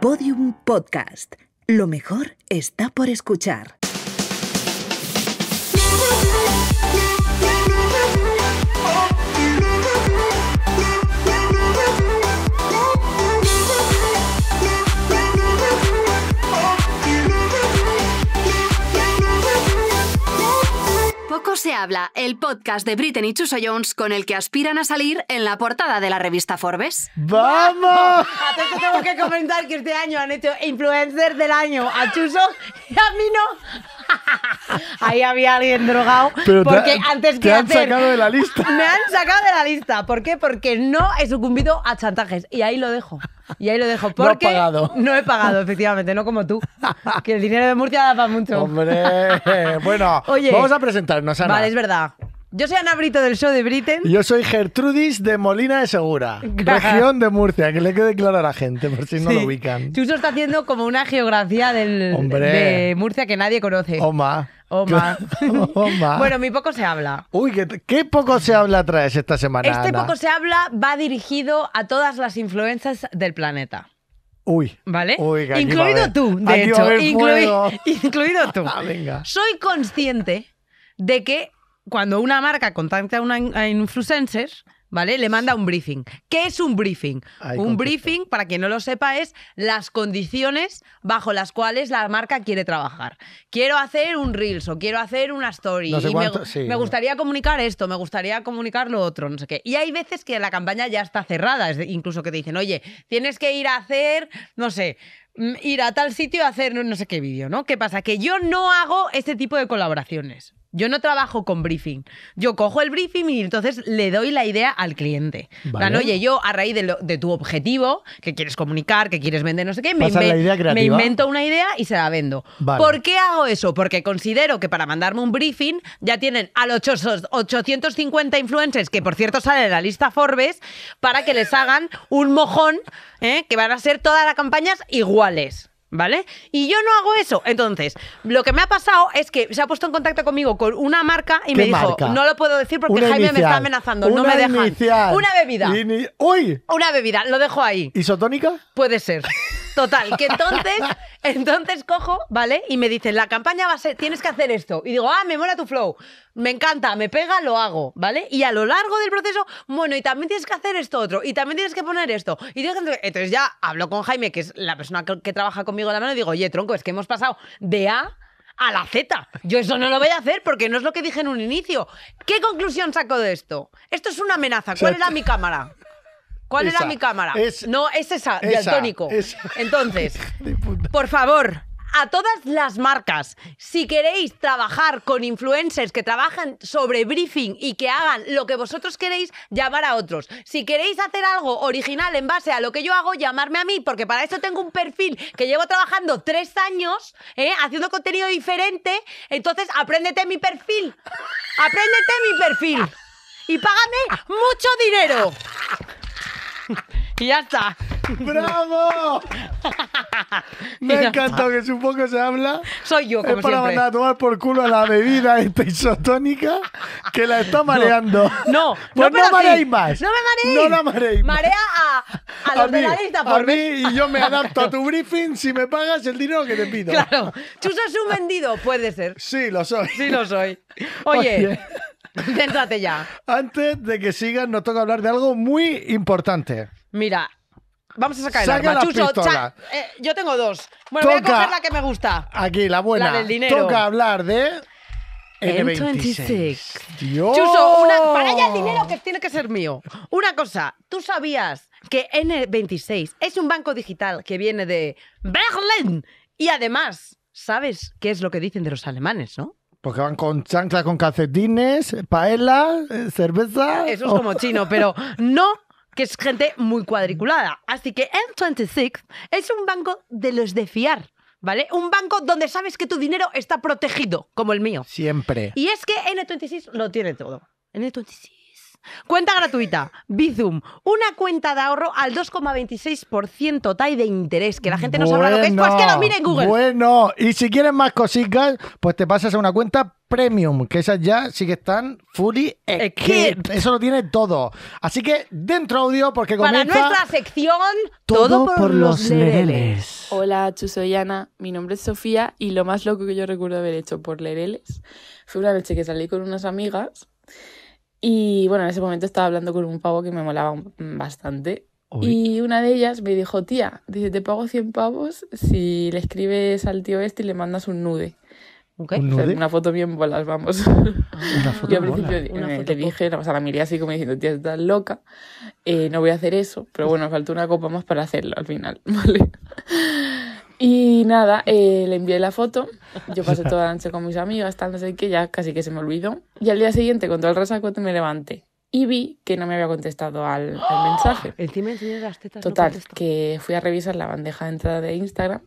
Podium Podcast. Lo mejor está por escuchar. se habla, el podcast de Britney y Chuso Jones con el que aspiran a salir en la portada de la revista Forbes. ¡Vamos! Entonces tengo que comentar que este año han hecho influencer del año a Chuso y a mí no. Ahí había alguien drogado. Pero porque antes que han sacado de la lista. Me han sacado de la lista. ¿Por qué? Porque no he sucumbido a chantajes. Y ahí lo dejo. Y ahí lo dejo. Porque no, he pagado. no he pagado, efectivamente, no como tú. Que el dinero de Murcia da para mucho. Hombre, bueno, vamos a presentarnos, Vale, es verdad. Yo soy Ana Brito del show de Britain. Yo soy Gertrudis de Molina de Segura, región de Murcia, que le quede claro a la gente por si no lo ubican. Chuso está haciendo como una geografía del, de Murcia que nadie conoce. Oma. Oma. Oma. bueno, mi poco se habla. Uy, ¿qué, poco se habla traes esta semana? Este poco se habla va dirigido a todas las influencias del planeta. Uy. ¿Vale? incluido tú, de hecho. incluido tú. venga. Soy consciente de que cuando una marca contacta a, una, influencer, ¿vale? Le manda un briefing. ¿Qué es un briefing? un briefing, para quien no lo sepa, es las condiciones bajo las cuales la marca quiere trabajar. Quiero hacer un Reels o quiero hacer una story. me, gustaría comunicar esto, me gustaría comunicar lo otro, no sé qué. Y hay veces que la campaña ya está cerrada, incluso que te dicen, oye, tienes que ir a hacer, no sé, mm, ir a tal sitio a hacer no sé qué vídeo, ¿no? ¿Qué pasa? Que yo no hago este tipo de colaboraciones. Yo no trabajo con briefing. Yo cojo el briefing y entonces le doy la idea al cliente. oye, yo a raíz de, de, tu objetivo, que quieres comunicar, que quieres vender, no sé qué, me, invento una idea y se la vendo. ¿Por qué hago eso? Porque considero que para mandarme un briefing ya tienen a los 850 influencers, que por cierto salen de la lista Forbes, para que les hagan un mojón, ¿eh? que van a ser todas las campañas iguales. ¿vale? Y yo no hago eso. Entonces, lo que me ha pasado es que se ha puesto en contacto conmigo con una marca y me dijo, no lo puedo decir porque Jaime me está amenazando, no me deja una bebida. ¡Uy! Una bebida, lo dejo ahí. ¿Isotónica? Puede ser. Total, que entonces, entonces cojo, ¿vale? Y me dicen, la campaña va a ser, tienes que hacer esto. Y digo, ah, me mola tu flow, me encanta, me pega, lo hago, ¿vale? Y a lo largo del proceso, bueno, y también tienes que hacer esto otro, y también tienes que poner esto. Y entonces ya hablo con Jaime, que es la persona que, trabaja conmigo de la mano, y digo, oye, tronco, es que hemos pasado de A a la Z. Yo eso no lo voy a hacer porque no es lo que dije en un inicio. ¿Qué conclusión saco de esto? Esto es una amenaza. ¿Cuál era mi cámara? ¿Cuál era mi cámara? no, es esa, el tónico. Entonces, por favor, a todas las marcas, si queréis trabajar con influencers que trabajan sobre briefing y que hagan lo que vosotros queréis, llamar a otros. Si queréis hacer algo original en base a lo que yo hago, llamarme a mí, porque para eso tengo un perfil que llevo trabajando tres años ¿eh? haciendo contenido diferente. Entonces, apréndete mi perfil. Apréndete mi perfil. Y págame mucho dinero. Y ya está. ¡Bravo! Me ha que si poco se habla. Soy yo, como es para siempre. mandar a tomar por culo a la bebida esta isotónica que la está mareando. No, no, me pues mareéis más. No me mareéis. No la mareéis Marea a, a los de la lista por a mí y yo me adapto a tu briefing si me pagas el dinero que te pido. Claro. ¿Tú un vendido, puede ser. Sí, lo soy. Sí lo soy. Oye. ya. Antes de que sigan nos toca hablar de algo muy importante. Mira, Vamos a sacar el eh, yo tengo dos. Bueno, voy a coger la que me gusta. Aquí, la buena. Toca hablar de... N26. Dios. una, para ella el dinero que tiene que ser mío. Una cosa, ¿tú sabías que N26 es un banco digital que viene de Berlín? Y además, ¿sabes qué es lo que dicen de los alemanes, no? Porque van con chancla, con calcetines, paella, eh, cerveza. Eso es como oh. chino, pero no que es gente muy cuadriculada. Así que n 26 es un banco de los de fiar. ¿Vale? Un banco donde sabes que tu dinero está protegido, como el mío. Siempre. Y es que N26 lo tiene todo. N26 Cuenta gratuita, Bizum, una cuenta de ahorro al 2,26% TAI de interés, que la gente no sabe sabrá lo que es, pues que lo miren en Google. Bueno, y si quieres más cositas, pues te pasas a una cuenta premium, que esas ya sí que están fully equipped. Eso lo tiene todo. Así que dentro audio, porque comienza... Para nuestra sección, todo, por, los lereles. Hola, chusoyana, mi nombre es Sofía y lo más loco que yo recuerdo haber hecho por lereles fue una noche que salí con unas amigas y bueno, en ese momento estaba hablando con un pavo que me molaba bastante. Y una de ellas me dijo, tía, dice, te pago 100 pavos si le escribes al tío este y le mandas un nude. Okay. una foto bien bolas, vamos. Ah. Una foto Yo al principio le dije, la, o miré así como diciendo, tía, estás loca, eh, no voy a hacer eso. Pero bueno, faltó una copa más para hacerlo al final, ¿vale? Y nada, eh, le envié la foto. Yo pasé toda la noche con mis amigas, tal, no sé qué, ya casi que se me olvidó. Y al día siguiente, con todo el resaco, me levanté y vi que no me había contestado al, al ¡Ah! mensaje. me enseñó las tetas. Total, que fui a revisar la bandeja de entrada de Instagram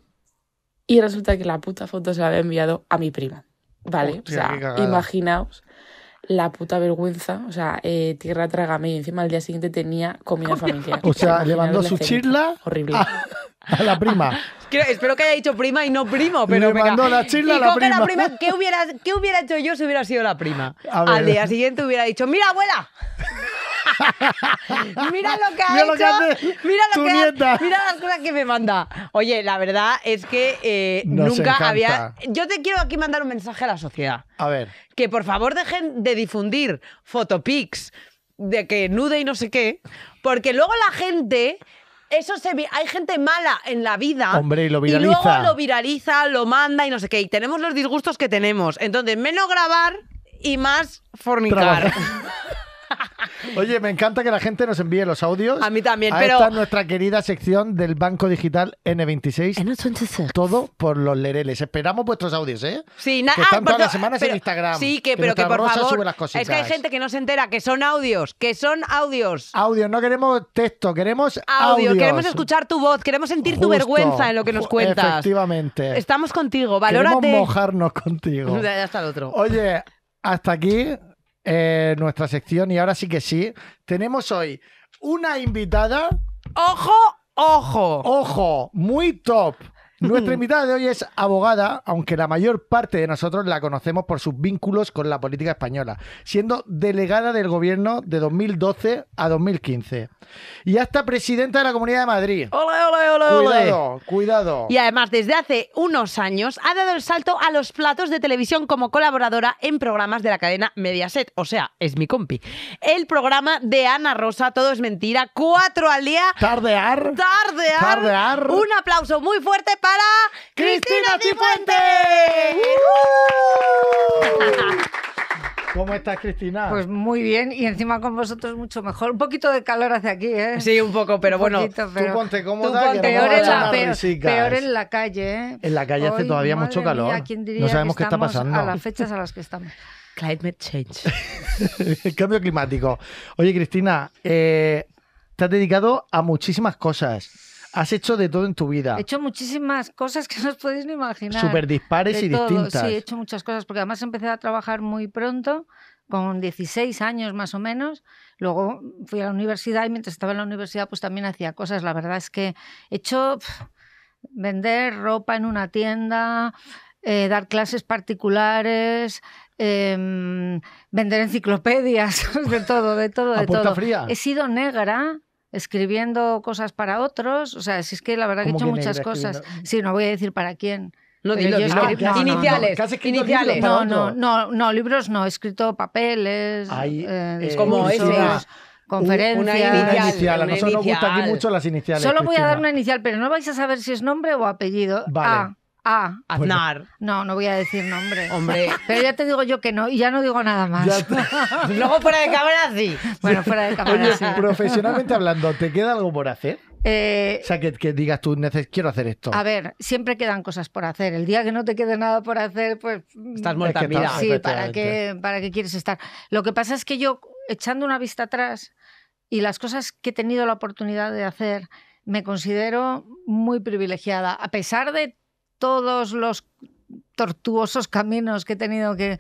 y resulta que la puta foto se la había enviado a mi prima. ¿Vale? o sea, imaginaos la puta vergüenza. O sea, eh, tierra trágame. Y encima al día siguiente tenía comida familiar. O sea, le mandó su chirla. Horrible. A, la prima. espero que haya dicho prima y no primo, pero. Le mandó la chirla a la prima. hubiera, ¿Qué hubiera hecho yo si hubiera sido la prima? Al día siguiente hubiera dicho: ¡Mira, abuela! mira lo que ha mira Lo que hace mira lo que las cosas que me manda. Oye, la verdad es que eh, nunca había. Yo te quiero aquí mandar un mensaje a la sociedad. A ver. Que por favor dejen de difundir fotopics de que nude y no sé qué, porque luego la gente eso se hay gente mala en la vida. Hombre, y lo viraliza. Y luego lo viraliza, lo manda y no sé qué. Y tenemos los disgustos que tenemos. Entonces, menos grabar y más fornicar. Oye, me encanta que la gente nos envíe los audios. A mí también, pero. Esta nuestra querida sección del Banco Digital N26. Todo por los lereles. Esperamos vuestros audios, ¿eh? Sí, nada. Que están ah, todas las semanas en Instagram. Sí, que, pero que por favor. es que hay gente que no se entera que son audios, que son audios. Audios, no queremos texto, queremos audio. Audios. Queremos escuchar tu voz, queremos sentir tu vergüenza en lo que nos cuentas. Efectivamente. Estamos contigo, valórate. Queremos mojarnos contigo. Ya está el otro. Oye, hasta aquí eh, nuestra sección y ahora sí que sí. Tenemos hoy una invitada. ¡Ojo! Ojo. Ojo, muy top. Nuestra mm. invitada de hoy es abogada, aunque la mayor parte de nosotros la conocemos por sus vínculos con la política española, siendo delegada del gobierno de 2012 a 2015 y hasta presidenta de la Comunidad de Madrid. ¡Hola, hola, hola! Cuidado, cuidado. Y además, desde hace unos años ha dado el salto a los platos de televisión como colaboradora en programas de la cadena Mediaset, o sea, es mi compi. El programa de Ana Rosa, Todo es Mentira, cuatro al día. Tardear. Tardear. Tardear. Un aplauso muy fuerte para para Cristina Cifuentes. ¿Cómo estás, Cristina? Pues muy bien, y encima con vosotros mucho mejor. Un poquito de calor hace aquí, ¿eh? Sí, un poco, pero un bueno. Poquito, Tú ponte cómoda, peor, en la, calle, ¿eh? En la calle hace todavía mucho calor. no sabemos qué está pasando. A las fechas a las que estamos. Climate change. El cambio climático. Oye, Cristina, eh, te has dedicado a muchísimas cosas Has hecho de todo en tu vida. He hecho muchísimas cosas que no os podéis ni imaginar. Súper dispares y todo. distintas. Sí, he hecho muchas cosas, porque además empecé a trabajar muy pronto, con 16 años más o menos. Luego fui a la universidad y mientras estaba en la universidad pues también hacía cosas. La verdad es que he hecho vender ropa en una tienda, eh, dar clases particulares, em, vender enciclopedias, de todo, de todo, de a todo. Fría. He sido negra escribiendo cosas para otros. O sea, si es que la verdad que he hecho muchas cosas. Sí, no voy a decir para quién. No, iniciales. iniciales. No, no, no, libros no. He escrito papeles, eh, eh, es como Conferencias. Una inicial, A nosotros nos gustan aquí mucho las iniciales. Solo voy a dar una inicial, pero no vais a saber si es nombre o apellido. Vale. Ah, a No, no voy a decir nombre. Hombre. Pero ya te digo yo que no, y ya no digo nada más. Luego fuera de cámara sí. Bueno, fuera de cámara. profesionalmente hablando, ¿te queda algo por hacer? Eh, o sea, que, que digas tú, quiero hacer esto. a ver, siempre quedan cosas por hacer. El día que no te quede nada por hacer, pues mm, Estás muerta, sí, ¿para que ¿para qué quieres estar? Lo que pasa es que yo, echando una vista atrás y las cosas que he tenido la oportunidad de hacer, me considero muy privilegiada, a pesar de todos los tortuosos caminos que he tenido que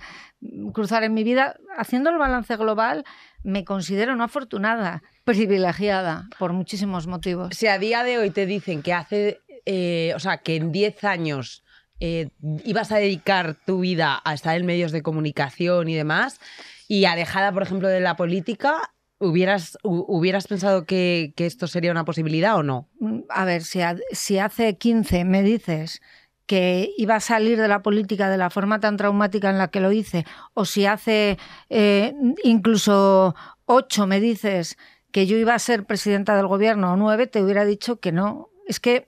cruzar en mi vida, haciendo el balance global, me considero no afortunada, privilegiada por muchísimos motivos. Si a día de hoy te dicen que hace, eh, o sea, que en 10 años eh, ibas a dedicar tu vida a estar en medios de comunicación y demás, y alejada, por ejemplo, de la política, ¿Hubieras, ¿Hubieras pensado que, esto sería una posibilidad o no? A ver, si, si hace 15 me dices que iba a salir de la política de la forma tan traumática en la que lo hice, o si hace eh, incluso ocho me dices que yo iba a ser presidenta del gobierno o nueve, te hubiera dicho que no. Es que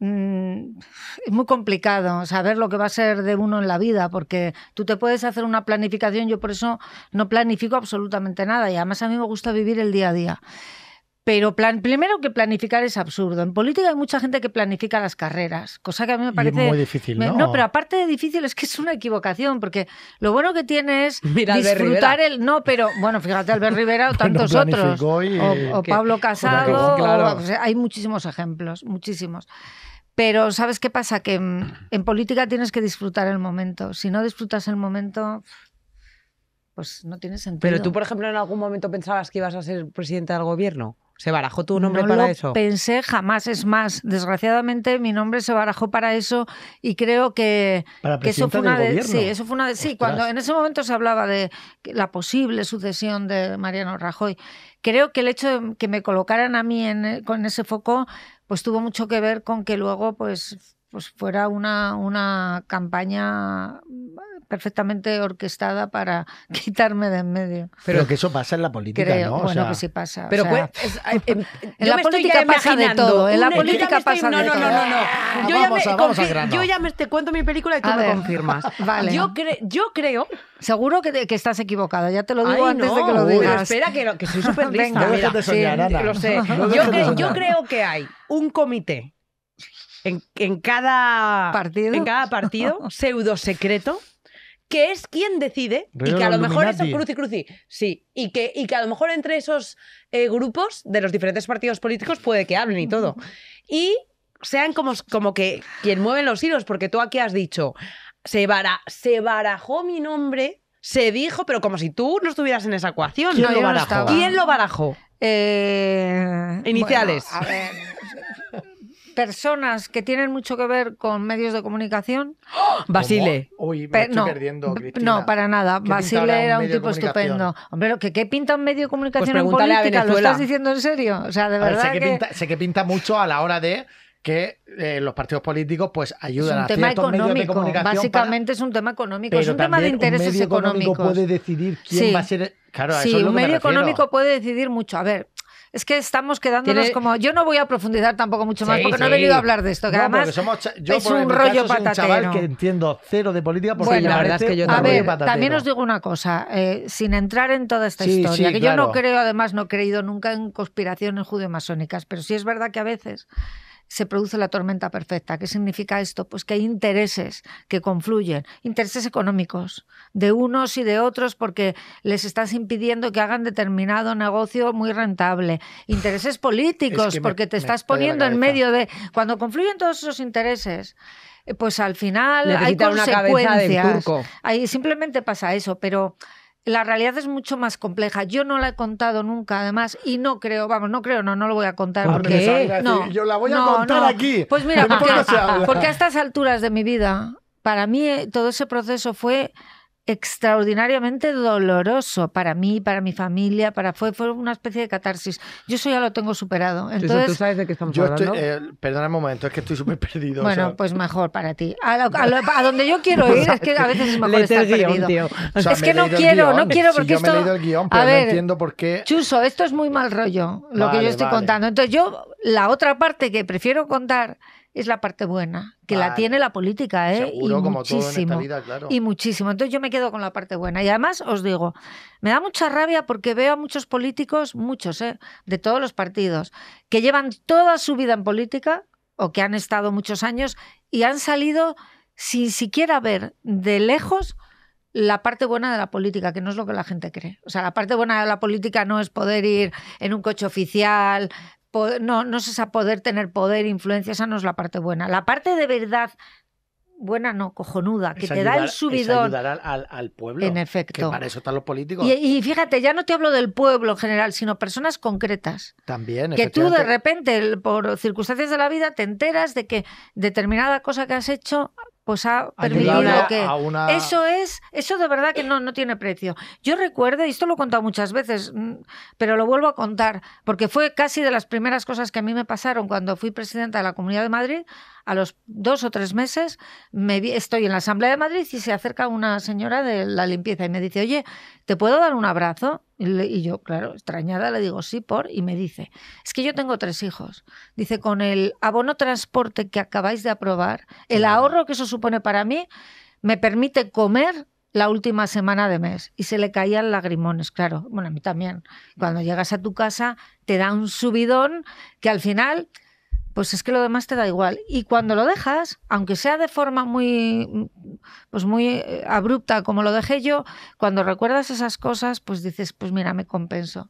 mm, es muy complicado saber lo que va a ser de uno en la vida, porque tú te puedes hacer una planificación, yo por eso no planifico absolutamente nada y además a mí me gusta vivir el día a día. Pero plan, primero que planificar es absurdo. En política hay mucha gente que planifica las carreras, cosa que a mí me parece... muy difícil, ¿no? pero aparte de difícil es que es una equivocación, porque lo bueno que tiene es disfrutar el... No, pero bueno, fíjate, Albert Rivera o tantos otros. o, Pablo Casado. hay muchísimos ejemplos, muchísimos. Pero ¿sabes qué pasa? Que mm, en, política tienes que disfrutar el momento. Si no disfrutas el momento pues no tienes sentido. Pero tú, por ejemplo, en algún momento pensabas que ibas a ser presidente del gobierno. ¿Se barajó tu nombre para lo eso? Pensé jamás, es más, desgraciadamente mi nombre se barajó para eso y creo que, para que eso fue una de, sí, eso fue una de, sí, cuando en ese momento se hablaba de la posible sucesión de Mariano Rajoy. Creo que el hecho de que me colocaran a mí con ese foco pues tuvo mucho que ver con que luego pues pues fuera una, una campaña perfectamente orquestada para mm. quitarme de en medio. Pero que eso pasa en la política, Creo, ¿no? bueno, que pues sí pasa. Pero en, em, la política pasa de todo. En la política pasa de todo. No, no, no, no. Ah, yo, vamos, ya me, yo ya me te cuento mi película y tú me confirmas. vale. Yo, yo creo... Seguro que, que, estás equivocada, ya te lo digo antes de que lo digas. espera, que, lo, que soy súper Lo sé. yo creo que hay un comité en, cada partido, en cada partido pseudo secreto que es quien decide y que a lo mejor eso cruci cruci sí y que y que a lo mejor entre esos eh, grupos de los diferentes partidos políticos puede que hablen y todo y sean como, como que quien mueve los hilos porque tú aquí has dicho se, barajó mi nombre se dijo pero como si tú no estuvieras en esa ecuación quién lo barajó eh, iniciales personas que tienen mucho que ver con medios de comunicación. ¡Oh! Basile. Uy, me no, perdiendo, Cristina. No, para nada. Basile era un, tipo estupendo. Hombre, ¿qué, qué pinta un medio de pues comunicación en política? ¿Lo estás diciendo en serio? O sea, de verdad. sé, que... pinta, sé que pinta mucho a la hora de que eh, los partidos políticos pues ayudan a ciertos medios de comunicación básicamente es un tema económico es un tema de intereses un medio económicos puede decidir quién va a ser sí, un medio económico puede decidir mucho a ver es que estamos quedándonos como. Yo no voy a profundizar tampoco mucho más porque no he venido a hablar de esto. Que además somos yo es un rollo patatero. chaval que entiendo cero de política porque la verdad es que yo no a ver, También os digo una cosa, eh, sin entrar en toda esta historia, que yo no creo, además no he creído nunca en conspiraciones judio masónicas pero sí es verdad que a veces se produce la tormenta perfecta. ¿Qué significa esto? Pues que hay intereses que confluyen, intereses económicos de unos y de otros porque les estás impidiendo que hagan determinado negocio muy rentable, intereses políticos porque te estás poniendo en medio de... Cuando confluyen todos esos intereses, eh, pues al final hay consecuencias. Ahí simplemente pasa eso, pero la realidad es mucho más compleja. Yo no la he contado nunca, además, y no creo, vamos, no creo, no, no lo voy a contar. porque No, yo la voy a contar aquí. Pues mira, porque a estas alturas de mi vida, para mí eh, todo ese proceso fue extraordinariamente doloroso para mí, para mi familia, para fue, fue una especie de catarsis. Yo eso ya lo tengo superado. Entonces, ¿Tú sabes de qué estamos yo hablando? Eh, perdona un momento, es que estoy súper perdido. Bueno, pues mejor para ti. A, donde yo quiero ir es que a veces es mejor estar perdido. es que no quiero, no quiero porque esto... el a ver, no entiendo por qué... Chuso, esto es muy mal rollo, lo que yo estoy contando. Entonces yo, la otra parte que prefiero contar es la parte buena, que la tiene la política, ¿eh? Seguro, y como todo en esta vida, claro. Y muchísimo. Entonces yo me quedo con la parte buena. Y además os digo, me da mucha rabia porque veo a muchos políticos, muchos, ¿eh? De todos los partidos, que llevan toda su vida en política o que han estado muchos años y han salido sin siquiera ver de lejos la parte buena de la política, que no es lo que la gente cree. O sea, la parte buena de la política no es poder ir en un coche oficial no, no es esa poder tener poder, influencia, esa no es la parte buena. La parte de verdad buena no, cojonuda, que te da el subidón. al, pueblo. En efecto. Que para eso están los políticos. Y, fíjate, ya no te hablo del pueblo en general, sino personas concretas. También. Que tú de repente, por circunstancias de la vida, te enteras de que determinada cosa que has hecho pues ha permitido que eso es eso de verdad que no no tiene precio. Yo recuerdo y esto lo he contado muchas veces, mm, pero lo vuelvo a contar porque fue casi de las primeras cosas que a mí me pasaron cuando fui presidenta de la Comunidad de Madrid a los dos o tres meses me estoy en la Asamblea de Madrid y se acerca una señora de la limpieza y me dice, oye, ¿te puedo dar un abrazo? Y, y yo, claro, extrañada, le digo, sí, por, y me dice, es que yo tengo tres hijos. Dice, con el abono transporte que acabáis de aprobar, el ahorro que eso supone para mí, me permite comer la última semana de mes y se le caían lagrimones, claro. Bueno, a mí también. Cuando llegas a tu casa te da un subidón que al final pues es que lo demás te da igual. Y cuando lo dejas, aunque sea de forma muy, pues muy eh, abrupta como lo dejé yo, cuando recuerdas esas cosas, pues dices, pues mira, me compenso.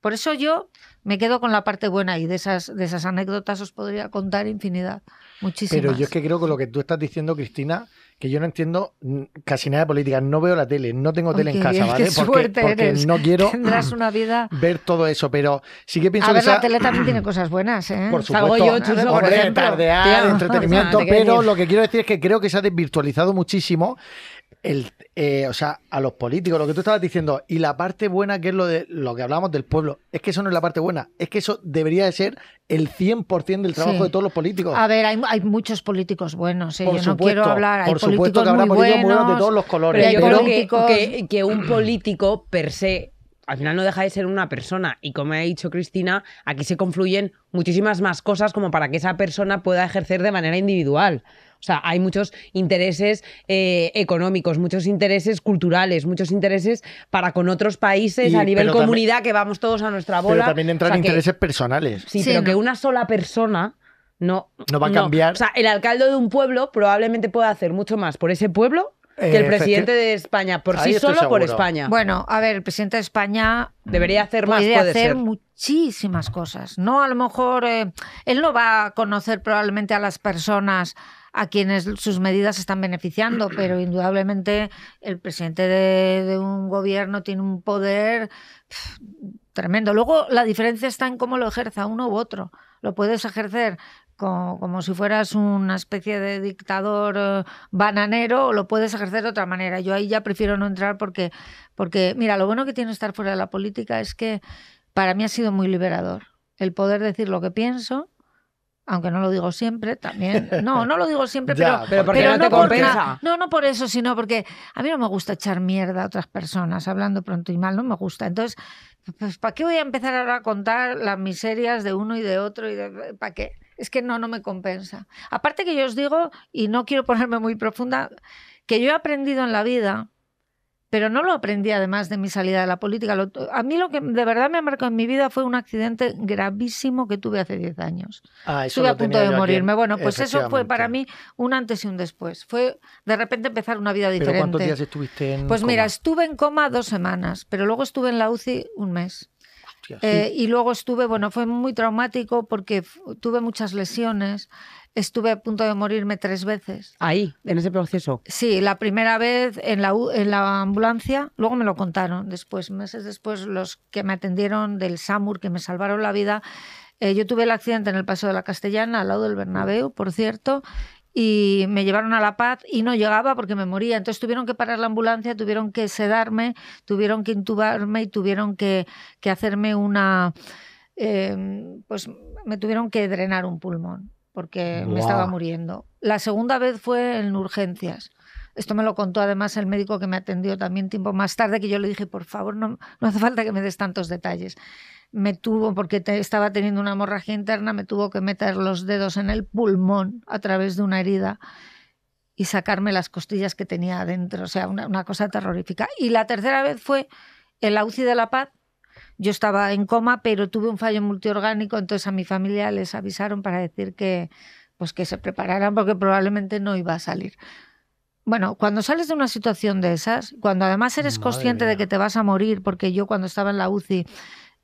Por eso yo me quedo con la parte buena y de esas, de esas anécdotas os podría contar infinidad, muchísimas. Pero yo es que creo que lo que tú estás diciendo, Cristina, que yo no entiendo casi nada de política, no veo la tele, no tengo tele en casa, ¿vale? porque, suerte eres. no quiero ver todo eso, pero sí que pienso a ver, la tele también tiene cosas buenas, ¿eh? Por supuesto, yo, por ejemplo, tardear, de entretenimiento, pero lo que quiero decir es que creo que se ha desvirtualizado muchísimo el, eh, o sea, a los políticos, lo que tú estabas diciendo, y la parte buena que es lo de lo que hablamos del pueblo, es que eso no es la parte buena, es que eso debería de ser el 100% del trabajo de todos los políticos. A ver, hay, muchos políticos buenos, ¿eh? yo no quiero hablar, hay por políticos supuesto que habrá políticos buenos, de todos los colores. yo creo que, que un político per se al final no deja de ser una persona. Y como ha dicho Cristina, aquí se confluyen muchísimas más cosas como para que esa persona pueda ejercer de manera individual. O sea, hay muchos intereses eh, económicos, muchos intereses culturales, muchos intereses para con otros países a nivel comunidad que vamos todos a nuestra bola. Pero también entran intereses personales. Sí, pero que una sola persona no, va a cambiar. O sea, el alcalde de un pueblo probablemente pueda hacer mucho más por ese pueblo que el presidente de España, por sí solo por España. Bueno, a ver, el presidente de España debería hacer más. Puede hacer muchísimas cosas, ¿no? A lo mejor eh, él no va a conocer probablemente a las personas a quienes sus medidas están beneficiando, pero indudablemente el presidente de, un gobierno tiene un poder tremendo. Luego la diferencia está en cómo lo ejerza uno u otro. Lo puedes ejercer como, si fueras una especie de dictador eh, bananero, o lo puedes ejercer de otra manera. Yo ahí ya prefiero no entrar porque, porque, mira, lo bueno que tiene estar fuera de la política es que para mí ha sido muy liberador el poder decir lo que pienso aunque no lo digo siempre, también. No, no lo digo siempre, pero, pero, porque no, te compensa. no, no por eso, sino porque a mí no me gusta echar mierda a otras personas, hablando pronto y mal, no me gusta. Entonces, pues, ¿para qué voy a empezar ahora a contar las miserias de uno y de otro? y ¿Para qué? Es que no, no me compensa. Aparte que yo os digo, y no quiero ponerme muy profunda, que yo he aprendido en la vida pero no lo aprendí además de mi salida de la política. a mí lo que de verdad me ha marcado en mi vida fue un accidente gravísimo que tuve hace 10 años. Ah, eso Estuve a punto de morirme. bueno, pues eso fue para mí un antes y un después. Fue de repente empezar una vida diferente. ¿Pero ¿Cuántos días estuviste en Pues mira, estuve en coma dos semanas, pero luego estuve en la UCI un mes. Eh, y luego estuve, bueno, fue muy traumático porque tuve muchas lesiones estuve a punto de morirme tres veces. Ahí, en ese proceso. Sí, la primera vez en la, en la ambulancia, luego me lo contaron después, meses después, los que me atendieron del SAMUR, que me salvaron la vida. Eh, yo tuve el accidente en el Paso de la Castellana, al lado del Bernabéu, por cierto, y me llevaron a La Paz y no llegaba porque me moría. Entonces tuvieron que parar la ambulancia, tuvieron que sedarme, tuvieron que intubarme y tuvieron que, hacerme una... Eh, pues me tuvieron que drenar un pulmón porque me estaba muriendo. La segunda vez fue en urgencias. Esto me lo contó además el médico que me atendió también tiempo más tarde, que yo le dije, por favor, no, no hace falta que me des tantos detalles. Me tuvo, porque estaba teniendo una hemorragia interna, me tuvo que meter los dedos en el pulmón a través de una herida y sacarme las costillas que tenía adentro. O sea, una, cosa terrorífica. Y la tercera vez fue en la UCI de La Paz, yo estaba en coma, pero tuve un fallo multiorgánico, entonces a mi familia les avisaron para decir que, pues que se prepararan porque probablemente no iba a salir. Bueno, cuando sales de una situación de esas, cuando además eres consciente de que te vas a morir, porque yo cuando estaba en la UCI,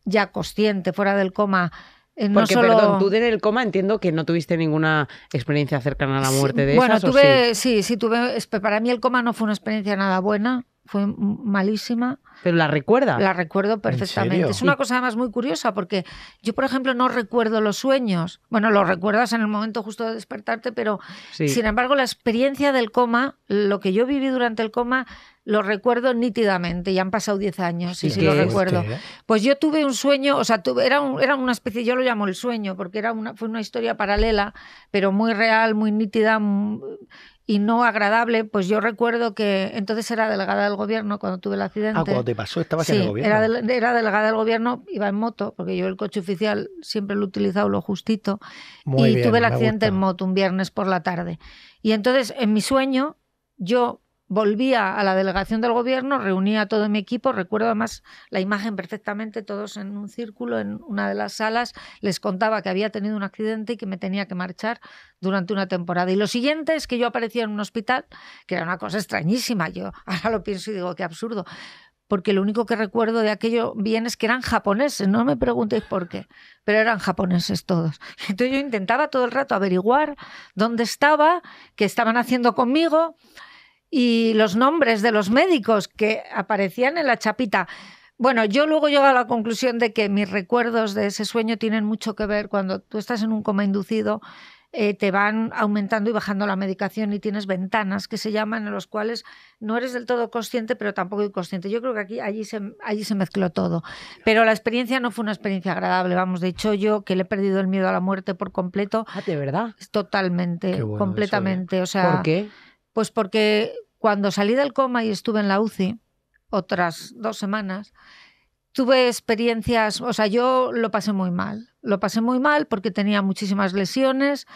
ya consciente, fuera del coma, eh, porque, solo... perdón, tú en el coma entiendo que no tuviste ninguna experiencia cercana a la muerte de sí, Bueno, tuve, sí? sí, sí, tuve. Para mí el coma no fue una experiencia nada buena fue malísima. Pero la recuerda. La recuerdo perfectamente. Es una cosa además muy curiosa porque yo, por ejemplo, no recuerdo los sueños. Bueno, los recuerdas en el momento justo de despertarte, pero sin embargo la experiencia del coma, lo que yo viví durante el coma, lo recuerdo nítidamente Ya han pasado 10 años, sí, sí lo recuerdo. Pues yo tuve un sueño, o sea, tuve, era, era una especie, yo lo llamo el sueño, porque era una, fue una historia paralela, pero muy real, muy nítida. Mm, y no agradable, pues yo recuerdo que entonces era delegada del gobierno cuando tuve el accidente. Ah, cuando te pasó, estabas en el gobierno. Era, era delegada del gobierno, iba en moto, porque yo el coche oficial siempre lo he utilizado lo justito. y tuve el accidente en moto un viernes por la tarde. Y entonces en mi sueño yo volvía a la delegación del gobierno, reunía a todo mi equipo, recuerdo además la imagen perfectamente, todos en un círculo, en una de las salas, les contaba que había tenido un accidente y que me tenía que marchar durante una temporada. Y lo siguiente es que yo aparecía en un hospital, que era una cosa extrañísima, yo ahora lo pienso y digo, que absurdo, porque lo único que recuerdo de aquello bien es que eran japoneses, no me preguntéis por qué, pero eran japoneses todos. Entonces yo intentaba todo el rato averiguar dónde estaba, qué estaban haciendo conmigo y los nombres de los médicos que aparecían en la chapita. Bueno, yo luego llego a la conclusión de que mis recuerdos de ese sueño tienen mucho que ver cuando tú estás en un coma inducido, eh, te van aumentando y bajando la medicación y tienes ventanas que se llaman en los cuales no eres del todo consciente, pero tampoco inconsciente. Yo creo que aquí allí se, allí se mezcló todo. Pero la experiencia no fue una experiencia agradable, vamos, de hecho yo que le he perdido el miedo a la muerte por completo. Ah, de verdad. Totalmente, ¿eh? completamente, o sea. ¿Por qué? Pues porque cuando salí del coma y estuve en la UCI, otras dos semanas, tuve experiencias, o sea, yo lo pasé muy mal. Lo pasé muy mal porque tenía muchísimas lesiones,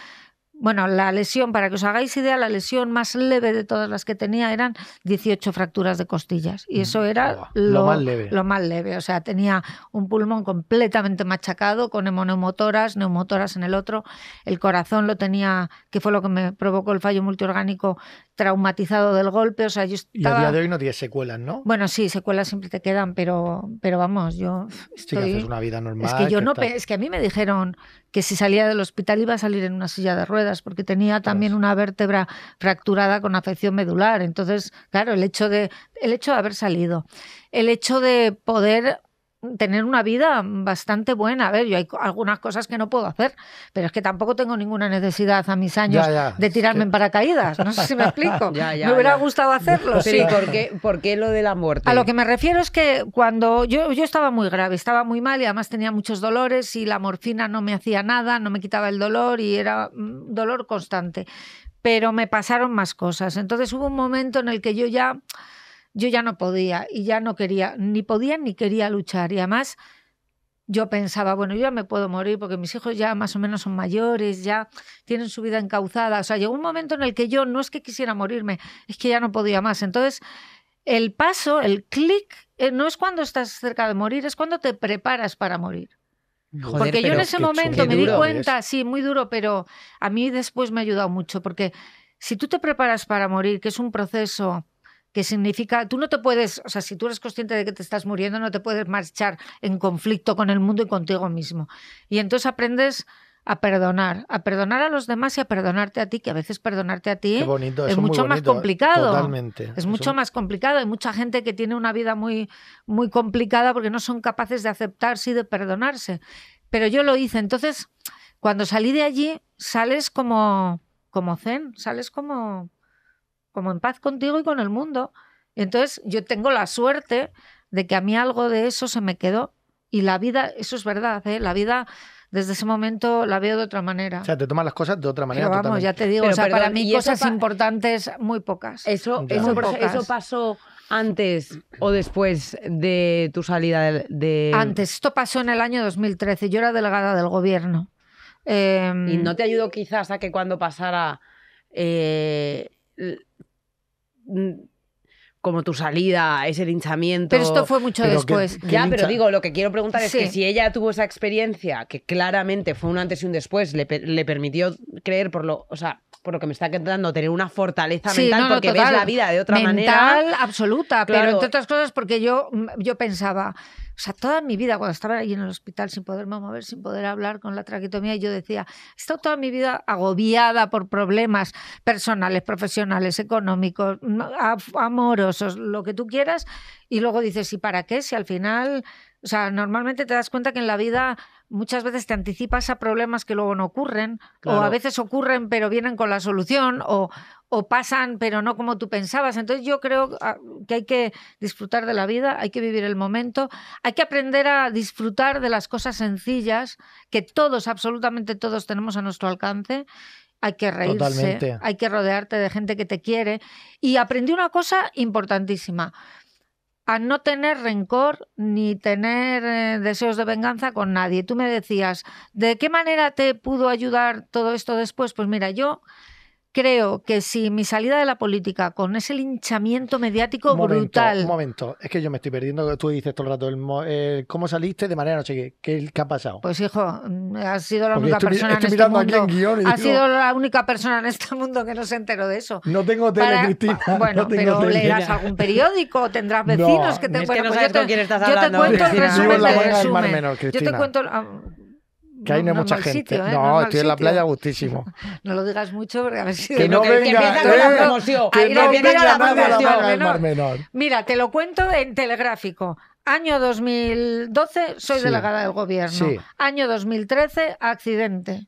bueno, la lesión, para que os hagáis idea, la lesión más leve de todas las que tenía eran 18 fracturas de costillas. Y eso mm, era lo, más leve. lo, más leve. O sea, tenía un pulmón completamente machacado, con hemoneumotoras, neumotoras en el otro. El corazón lo tenía, que fue lo que me provocó el fallo multiorgánico, traumatizado del golpe. O sea, yo Y a día de hoy no tiene secuelas, ¿no? Bueno, sí, secuelas siempre te quedan, pero, pero vamos, yo. Estoy... haces una vida normal. Es que, yo no, es que a mí me dijeron que si salía del hospital iba a salir en una silla de ruedas porque tenía también una vértebra fracturada con afección medular. Entonces, claro, el hecho de, el hecho de haber salido, el hecho de poder tener una vida bastante buena. A ver, yo hay algunas cosas que no puedo hacer, pero es que tampoco tengo ninguna necesidad a mis años de tirarme en paracaídas. No sé si me explico. me hubiera gustado hacerlo. Sí, pero... ¿por, qué, lo de la muerte? A lo que me refiero es que cuando yo, yo estaba muy grave, estaba muy mal y además tenía muchos dolores y la morfina no me hacía nada, no me quitaba el dolor y era mm, dolor constante. Pero me pasaron más cosas. Entonces hubo un momento en el que yo ya yo ya no podía y ya no quería, ni podía ni quería luchar. Y además yo pensaba, bueno, yo ya me puedo morir porque mis hijos ya más o menos son mayores, ya tienen su vida encauzada. O sea, llegó un momento en el que yo no es que quisiera morirme, es que ya no podía más. Entonces, el paso, el clic, eh, no es cuando estás cerca de morir, es cuando te preparas para morir. porque yo en ese momento me di ¿eh? cuenta, sí, muy duro, pero a mí después me ha ayudado mucho, porque si tú te preparas para morir, que es un proceso que significa, tú no te puedes, o sea, si tú eres consciente de que te estás muriendo, no te puedes marchar en conflicto con el mundo y contigo mismo. Y entonces aprendes a perdonar, a perdonar a los demás y a perdonarte a ti, que a veces perdonarte a ti es mucho más complicado. Es mucho más complicado. Hay mucha gente que tiene una vida muy, muy complicada porque no son capaces de aceptarse y de perdonarse. Pero yo lo hice. Entonces, cuando salí de allí, sales como, como zen, sales como como en paz contigo y con el mundo. Entonces yo tengo la suerte de que a mí algo de eso se me quedó. Y la vida, eso es verdad, ¿eh? la vida desde ese momento la veo de otra manera. O sea, te tomas las cosas de otra manera. vamos, ya te digo, para mí cosas importantes muy pocas. Eso, eso, pasó antes o después de tu salida de, Antes, esto pasó en el año 2013, yo era delegada del gobierno. ¿Y em, no te ayudó quizás a que cuando pasara... Eh Mm, como tu salida, ese linchamiento. Pero esto fue mucho después. ya, pero digo, lo que quiero preguntar es que si ella tuvo esa experiencia, que claramente fue un antes y un después, le, le permitió creer por lo. O sea, por lo que me está quedando, tener una fortaleza mental porque ves la vida de otra manera. Mental absoluta, pero entre otras cosas porque yo, mm, yo pensaba, o sea, toda mi vida, cuando estaba allí en el hospital sin poderme mover, sin poder hablar con la traquetomía, yo decía, he estado toda mi vida agobiada por problemas personales, profesionales, económicos, mm, amorosos, lo que tú quieras, y luego dices, ¿y para qué? Si al final, o sea, normalmente te das cuenta que en la vida muchas veces te anticipas a problemas que luego no ocurren, o a veces ocurren pero vienen con la solución, o, pasan pero no como tú pensabas. Entonces yo creo ah, que hay que disfrutar de la vida, hay que vivir el momento, hay que aprender a disfrutar de las cosas sencillas que todos, absolutamente todos tenemos a nuestro alcance. Hay que reírse, hay que rodearte de gente que te quiere. Y aprendí una cosa importantísima a no tener rencor ni tener eh, deseos de venganza con nadie. Tú me decías, ¿de qué manera te pudo ayudar todo esto después? Pues mira, yo creo que si mi salida de la política con ese linchamiento mediático brutal. Un momento, es que yo me estoy perdiendo. Tú dices todo el rato, el, ¿cómo saliste de manera no sé qué? ¿Qué, ha pasado? Pues hijo, has sido la única persona en este mundo. sido la única persona en este mundo que no se enteró de eso. No tengo tele, Cristina. Bueno, no pero leerás algún periódico, tendrás vecinos que te. Es no pues yo, te, con quién estás yo te cuento el resumen yo te cuento que ahí no, hay mucha gente. ¿eh? No, estoy en la playa gustísimo. no lo digas mucho porque a ver si... Que no venga, la ¿eh? promoción. Mira, te lo cuento en telegráfico. Año 2012, soy delegada del gobierno. Año 2013, accidente.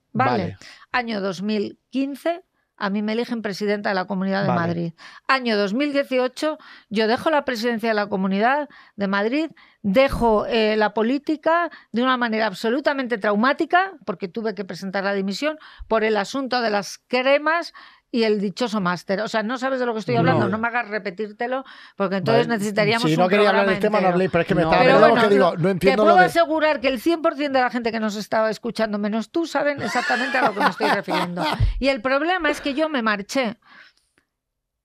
Año 2015, a mí me eligen presidenta de la Comunidad de Madrid. Año 2018, yo dejo la presidencia de la Comunidad de Madrid, dejo eh, la política de una manera absolutamente traumática, porque tuve que presentar la dimisión por el asunto de las cremas y el dichoso máster. O sea, no sabes de lo que estoy hablando, no, me hagas repetírtelo, porque entonces necesitaríamos. Si no quería hablar del tema, no hablé, pero es que me no, estaba pero que digo, no entiendo. Te puedo asegurar que el 100% de la gente que nos estaba escuchando, menos tú, saben exactamente a lo que me estoy refiriendo. Y el problema es que yo me marché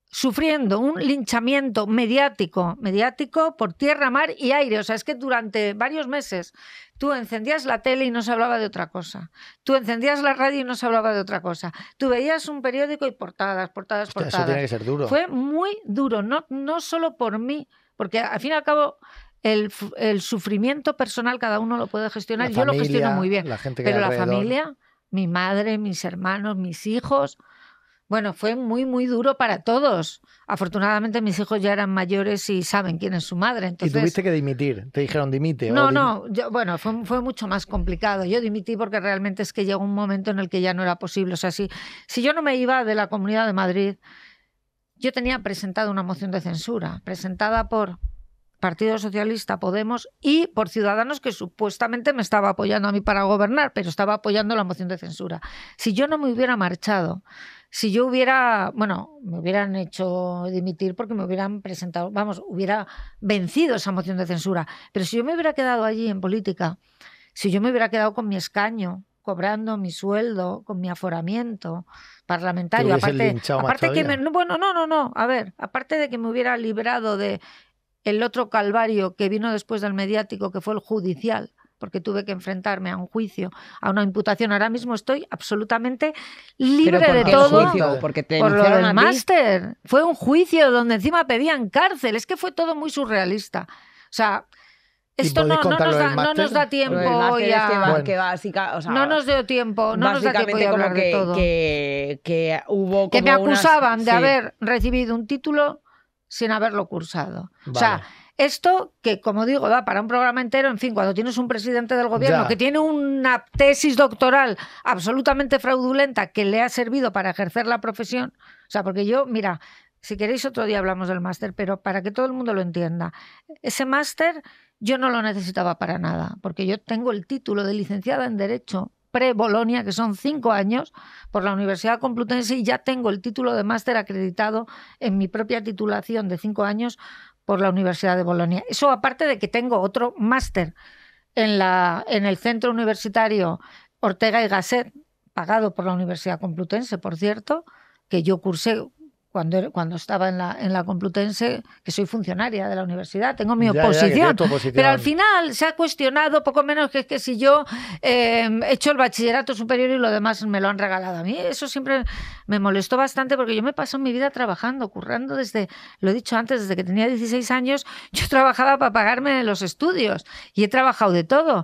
sufriendo un linchamiento mediático, mediático por tierra, mar y aire. O sea, es que durante varios meses tú encendías la tele y no se hablaba de otra cosa. Tú encendías la radio y no se hablaba de otra cosa. Tú veías un periódico y portadas, portadas, portadas. eso tiene que ser duro. Fue muy duro, no, no solo por mí, porque al fin y al cabo el, sufrimiento personal cada uno lo puede gestionar. Yo lo gestiono muy bien. La gente pero la familia, mi madre, mis hermanos, mis hijos bueno, fue muy, muy duro para todos. Afortunadamente mis hijos ya eran mayores y saben quién es su madre. Y tuviste que dimitir, te dijeron dimite. No, no, bueno, fue, fue, mucho más complicado. Yo dimití porque realmente es que llegó un momento en el que ya no era posible. O sea, si, si yo no me iba de la Comunidad de Madrid, yo tenía presentada una moción de censura, presentada por Partido Socialista, Podemos y por Ciudadanos, que supuestamente me estaba apoyando a mí para gobernar, pero estaba apoyando la moción de censura. Si yo no me hubiera marchado, si yo hubiera, bueno, me hubieran hecho dimitir porque me hubieran presentado, vamos, hubiera vencido esa moción de censura, pero si yo me hubiera quedado allí en política, si yo me hubiera quedado con mi escaño, cobrando mi sueldo, con mi aforamiento parlamentario, aparte, bueno, no, no, no, a ver, aparte de que me hubiera librado de el otro calvario que vino después del mediático, que fue el judicial, porque tuve que enfrentarme a un juicio, a una imputación. Ahora mismo estoy absolutamente libre de todo. Juicio? Porque te por lo del máster. Fue un juicio donde encima pedían cárcel. Es que fue todo muy surrealista. O sea, esto no, nos da, tiempo hoy no nos dio tiempo, no nos da tiempo de hablar que, todo. Que, me acusaban de haber recibido un título sin haberlo cursado. O sea, esto que, como digo, da para un programa entero, en fin, cuando tienes un presidente del gobierno que tiene una tesis doctoral absolutamente fraudulenta que le ha servido para ejercer la profesión, o sea, porque yo, mira, si queréis otro día hablamos del máster, pero para que todo el mundo lo entienda, ese máster yo no lo necesitaba para nada, porque yo tengo el título de licenciada en Derecho pre-Bolonia, que son cinco años, por la Universidad Complutense y ya tengo el título de máster acreditado en mi propia titulación de cinco años por la Universidad de Bolonia. Eso aparte de que tengo otro máster en, la, en el Centro Universitario Ortega y Gasset, pagado por la Universidad Complutense, por cierto, que yo cursé cuando, estaba en la, Complutense, que soy funcionaria de la universidad, tengo mi oposición. pero al final se ha cuestionado poco menos que, que si yo em, he hecho el bachillerato superior y lo demás me lo han regalado. A mí eso siempre me molestó bastante porque yo me paso mi vida trabajando, currando desde, lo he dicho antes, desde que tenía 16 años, yo trabajaba para pagarme los estudios y he trabajado de todo.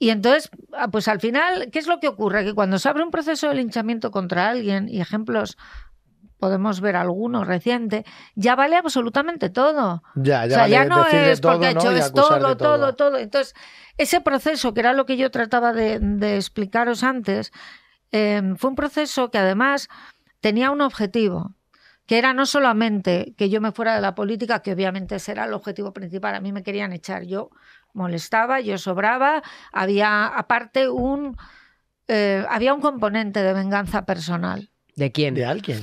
Y entonces, ah, pues al final, ¿qué es lo que ocurre? Que cuando se abre un proceso de linchamiento contra alguien, y ejemplos podemos ver alguno reciente, ya vale absolutamente todo. Ya, ya, o sea, ya no es todo, porque ha hecho todo, todo, todo, Entonces, ese proceso, que era lo que yo trataba de, explicaros antes, em, fue un proceso que además tenía un objetivo, que era no solamente que yo me fuera de la política, que obviamente ese era el objetivo principal, a mí me querían echar, yo molestaba, yo sobraba, había aparte un, eh, había un componente de venganza personal. ¿De quién? De alguien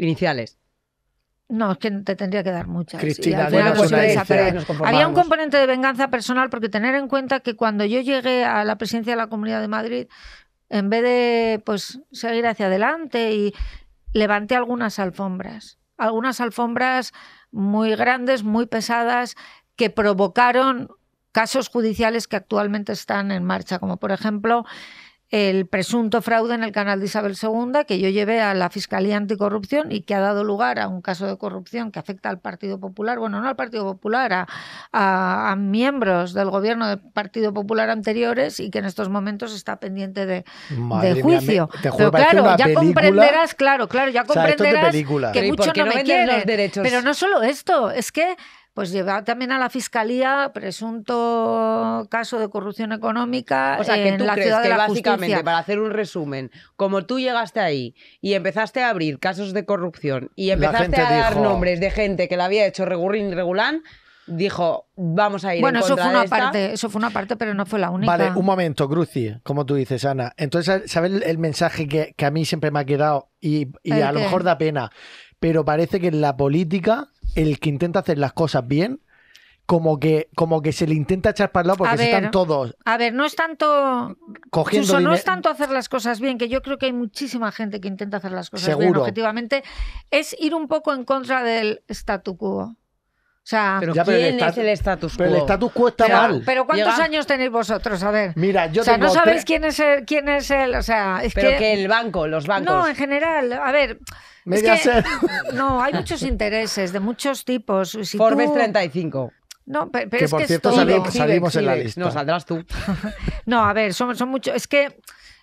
iniciales. No, es que te tendría que dar muchas. bueno, pues, pues había un componente de venganza personal porque tener en cuenta que cuando yo llegué a la presidencia de la Comunidad de Madrid, en vez de pues seguir hacia adelante y levanté algunas alfombras, algunas alfombras muy grandes, muy pesadas que provocaron casos judiciales que actualmente están en marcha, como por ejemplo el presunto fraude en el canal de Isabel II que yo llevé a la Fiscalía Anticorrupción y que ha dado lugar a un caso de corrupción que afecta al Partido Popular, bueno, no al Partido Popular, a, miembros del gobierno del Partido Popular anteriores y que en estos momentos está pendiente de, juicio. pero claro, ya comprenderás, claro, claro, ya comprenderás que mucho me quieren. Pero no solo esto, es que pues lleva también a la fiscalía presunto caso de corrupción económica. O sea, que en tú ciudad básicamente, para hacer un resumen, como tú llegaste ahí y empezaste a abrir casos de corrupción y empezaste a dar nombres de gente que la había hecho regular, dijo, vamos a ir bueno, en eso fue una parte, eso fue una parte, pero no fue la única. Vale, un momento, Cruci, como tú dices, Ana. Entonces, ¿sabes el mensaje que, a mí siempre me ha quedado y, a lo mejor da pena? pero parece que en la política el que intenta hacer las cosas bien como que, como que se le intenta echar para el lado porque están todos. A ver, no es tanto. Cogiendo no es tanto hacer las cosas bien, que yo creo que hay muchísima gente que intenta hacer las cosas bien objetivamente. Es ir un poco en contra del statu quo sea, pero ¿quién es el status quo? Pero el status quo está mal. Pero ¿cuántos años tenéis vosotros? A ver. Mira, yo O sea, no sabéis quién es el, quién es el, o sea, es pero que... el banco, los bancos. No, en general, a ver, no, hay muchos intereses de muchos tipos. Si Forbes 35. No, pero, que es por cierto Salimos, en la lista. No, saldrás tú. no, a ver, son, son muchos. Es que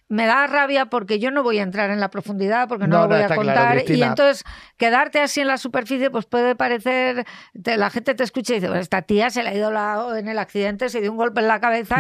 me da rabia porque yo no voy a entrar en la profundidad porque no, lo voy a contar. y entonces quedarte así en la superficie, pues puede parecer, que la gente te escucha y dice, esta tía se le ha ido en el accidente, se dio un golpe en la cabeza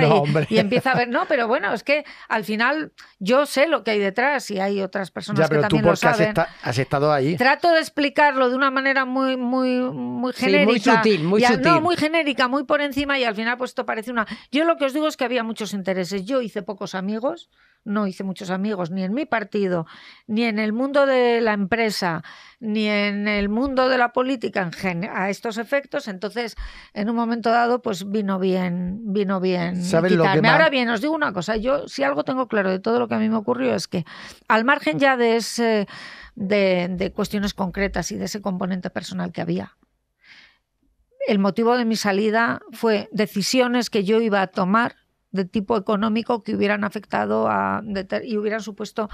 y, empieza a ver, no, pero bueno, es que al final yo sé lo que hay detrás y hay otras personas que también lo saben. Has, has, estado ahí. Trato de explicarlo de una manera muy, muy, muy genérica. muy sutil, muy sutil. No, muy genérica, muy por encima y al final pues esto parece una... Yo lo que os digo es que había muchos intereses. Yo hice pocos amigos no hice muchos amigos, ni en mi partido, ni en el mundo de la empresa, ni en el mundo de la política en a estos efectos. Entonces, en un momento dado, pues vino bien, vino bien. Ahora bien, os digo una cosa, yo si algo tengo claro de todo lo que a mí me ocurrió es que al margen ya de ese, de cuestiones concretas y de ese componente personal que había, el motivo de mi salida fue decisiones que yo iba a tomar de tipo económico que hubieran afectado a, y hubieran supuesto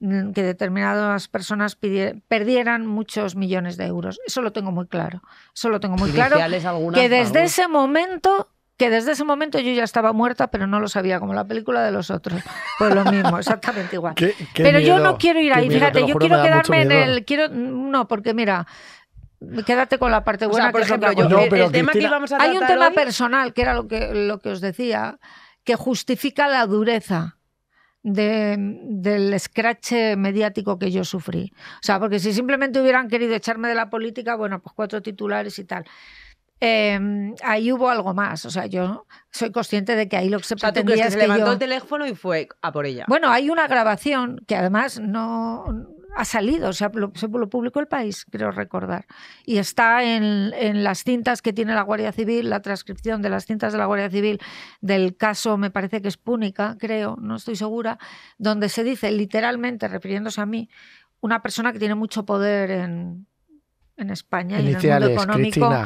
mm, que determinadas personas perdieran muchos millones de euros. Eso lo tengo muy claro. Eso lo tengo muy claro. Que desde ese momento que desde ese momento yo ya estaba muerta, pero no lo sabía, como la película de los otros. Pues lo mismo, exactamente igual. pero yo no quiero ir ahí, fíjate, yo quiero quedarme en el... Quiero, no, porque mira, Quédate con la parte buena, ejemplo, Hay un tema personal, que era lo que, lo que os decía, que justifica la dureza. del scratch mediático que yo sufrí. O sea, porque si simplemente hubieran querido echarme de la política, bueno, pues cuatro titulares y tal. Em, ahí hubo algo más. O sea, yo soy consciente de que ahí lo que se o sea, ¿tú crees que es levantó el teléfono y fue a por ella. Bueno, hay una grabación que además no ha salido, se, lo, publicó el país, creo recordar. Y está en, las cintas que tiene la Guardia Civil, la transcripción de las cintas de la Guardia Civil del caso, me parece que es Púnica, creo, no estoy segura, donde se dice literalmente, refiriéndose a mí, una persona que tiene mucho poder en, España y en el mundo económico.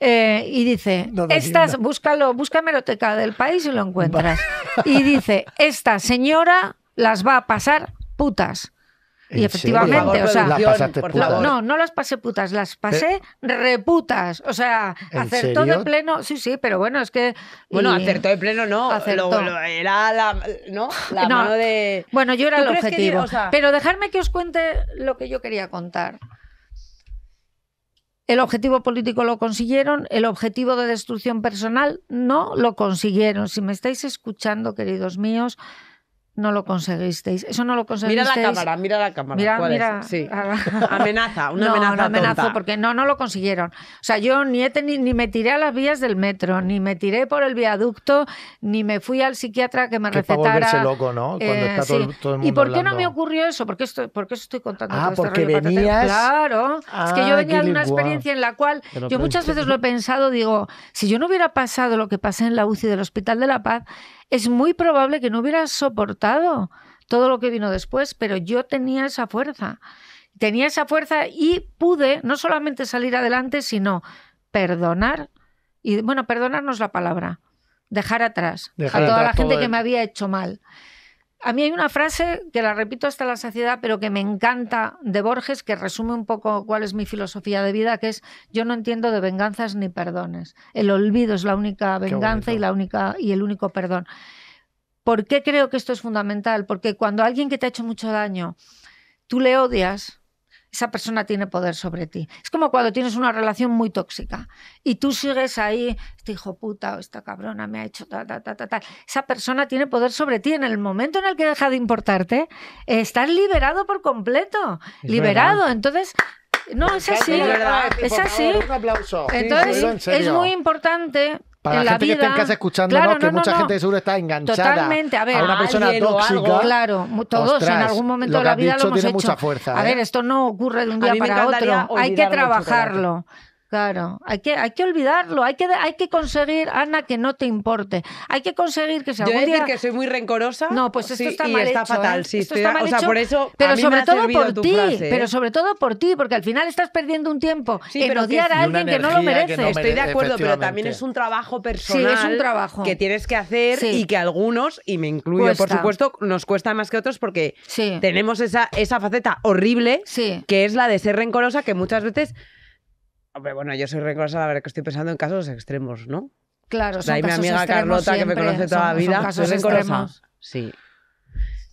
Eh, y dice, estas, búscalo, del país y lo encuentras. Y dice, esta señora las va a pasar putas. Y efectivamente, o sea, no, no las pasé putas, las pasé reputas. O sea, acertó de pleno, sí, sí, pero bueno, es que. Bueno, acertó de pleno, no. era la, mano de. Bueno, yo era el objetivo. Pero dejadme que os cuente lo que yo quería contar. El objetivo político lo consiguieron, el objetivo de destrucción personal no lo consiguieron. Si me estáis escuchando, queridos míos, no lo conseguisteis. Eso no lo conseguisteis. Mira la cámara, mira la cámara. Mira, mira, Sí. amenaza, una amenaza. porque no, no lo consiguieron. O sea, yo ni, ni me tiré a las vías del metro, ni me tiré por el viaducto, ni me fui al psiquiatra que me que recetara. loco, ¿no? Cuando eh, está el mundo ¿Y por qué no me ocurrió eso? ¿Por qué, estoy, estoy contando ah, este porque venías... Claro, es que yo ah, venía de una experiencia en la cual yo muchas veces lo he pensado, digo, si yo no hubiera pasado lo que pasé en la UCI del Hospital de la Paz, es muy probable que no hubiera soportado todo lo que vino después, pero yo tenía esa fuerza. Tenía esa fuerza y pude no solamente salir adelante, sino perdonar. Y bueno, perdonarnos la palabra. Dejar atrás a toda la gente que me había hecho mal. A mí hay una frase que la repito hasta la saciedad, pero que me encanta de Borges, que resume un poco cuál es mi filosofía de vida, que es yo no entiendo de venganzas ni perdones. El olvido es la única venganza y la única y el único perdón. ¿Por qué creo que esto es fundamental? Porque cuando alguien que te ha hecho mucho daño, tú le odias, esa persona tiene poder sobre ti. Es como cuando tienes una relación muy tóxica y tú sigues ahí, este hijo puta o esta cabrona me ha hecho tal, tal, tal. ta, Esa persona tiene poder sobre ti. En el momento en el que deja de importarte, estás liberado por completo. liberado. Entonces, no, es así. Es así. Entonces, es muy importante la gente vida, que está en casa escuchando, que mucha gente seguro está enganchada a, ver, una persona tóxica. claro, todos en algún momento de la vida lo hemos tiene Mucha fuerza, A ¿eh? ver, esto no ocurre de un día para otro. Hay que trabajarlo. Claro, hay que, hay que olvidarlo, hay que, hay que conseguir, Ana, que no te importe. Hay que conseguir que se Yo decir que soy muy rencorosa. No, pues esto está está fatal, ¿eh? sí, esto está mal o sea, por eso pero sobre todo por ti, ¿eh? pero sobre todo por ti, porque al final estás perdiendo un tiempo sí, en odiar a alguien que no lo merece. Estoy de acuerdo, pero también es un trabajo personal que tienes que hacer y que algunos, y me incluyo por supuesto, nos cuesta más que otros porque tenemos esa, esa faceta horrible que es la de ser rencorosa que muchas veces bueno, yo soy rencorosa, la verdad que estoy pensando en casos extremos, ¿no? Claro, son Ahí casos mi amiga extremos Carlota, que me conoce toda la vida, son casos extremos. Sí.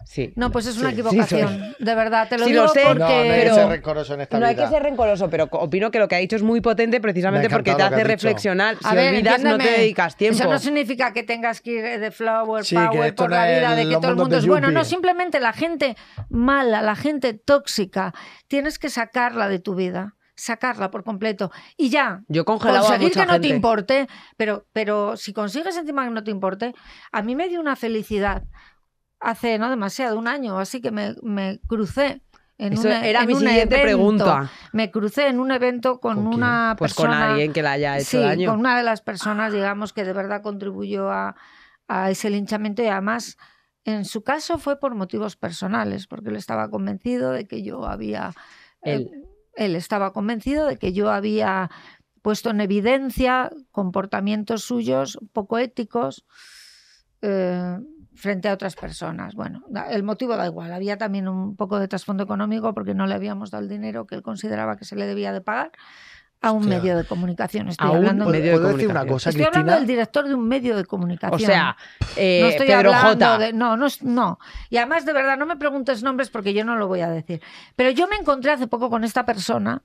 Sí. No, pues es una equivocación. de verdad, te lo digo porque... No, hay que ser rencoroso en esta No que ser rencoroso, pero opino que lo que ha dicho es muy potente precisamente porque te hace reflexionar. Si ver, olvidas, no te dedicas tiempo. Eso no significa que tengas que ir de flower power por la vida, de que todo el mundo es bueno. No, simplemente la gente mala, la gente tóxica, tienes que sacarla de tu vida sacarla por completo y ya. Yo congelaba conseguir que no te importe, pero, pero si consigues encima que no te importe, a mí me dio una felicidad hace no demasiado, un año, así que me, crucé. En e, era mi un siguiente evento. pregunta. Me crucé en un evento con, una pues con alguien que la haya hecho Con una de las personas, digamos, que de verdad contribuyó a, ese linchamiento y además. En su caso fue por motivos personales, porque él estaba convencido de que yo había. Eh, él estaba convencido de que yo había puesto en evidencia comportamientos suyos poco éticos eh, frente a otras personas. Bueno, el motivo da igual. Había también un poco de trasfondo económico porque no le habíamos dado el dinero que él consideraba que se le debía de pagar a un medio de comunicación. Estoy hablando del director de un medio de comunicación. O sea, no eh, estoy hablando no, no, Y además, de verdad, no me preguntes nombres porque yo no lo voy a decir. Pero yo me encontré hace poco con esta persona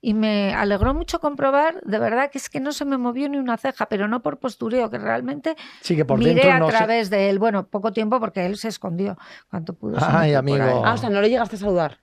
y me alegró mucho comprobar, de verdad, que es que no se me movió ni una ceja, pero no por postureo, que realmente sí, miré a través de él. Bueno, poco tiempo porque él se escondió cuanto pudo. Ay, amigo. Ah, o sea, no le llegaste a saludar.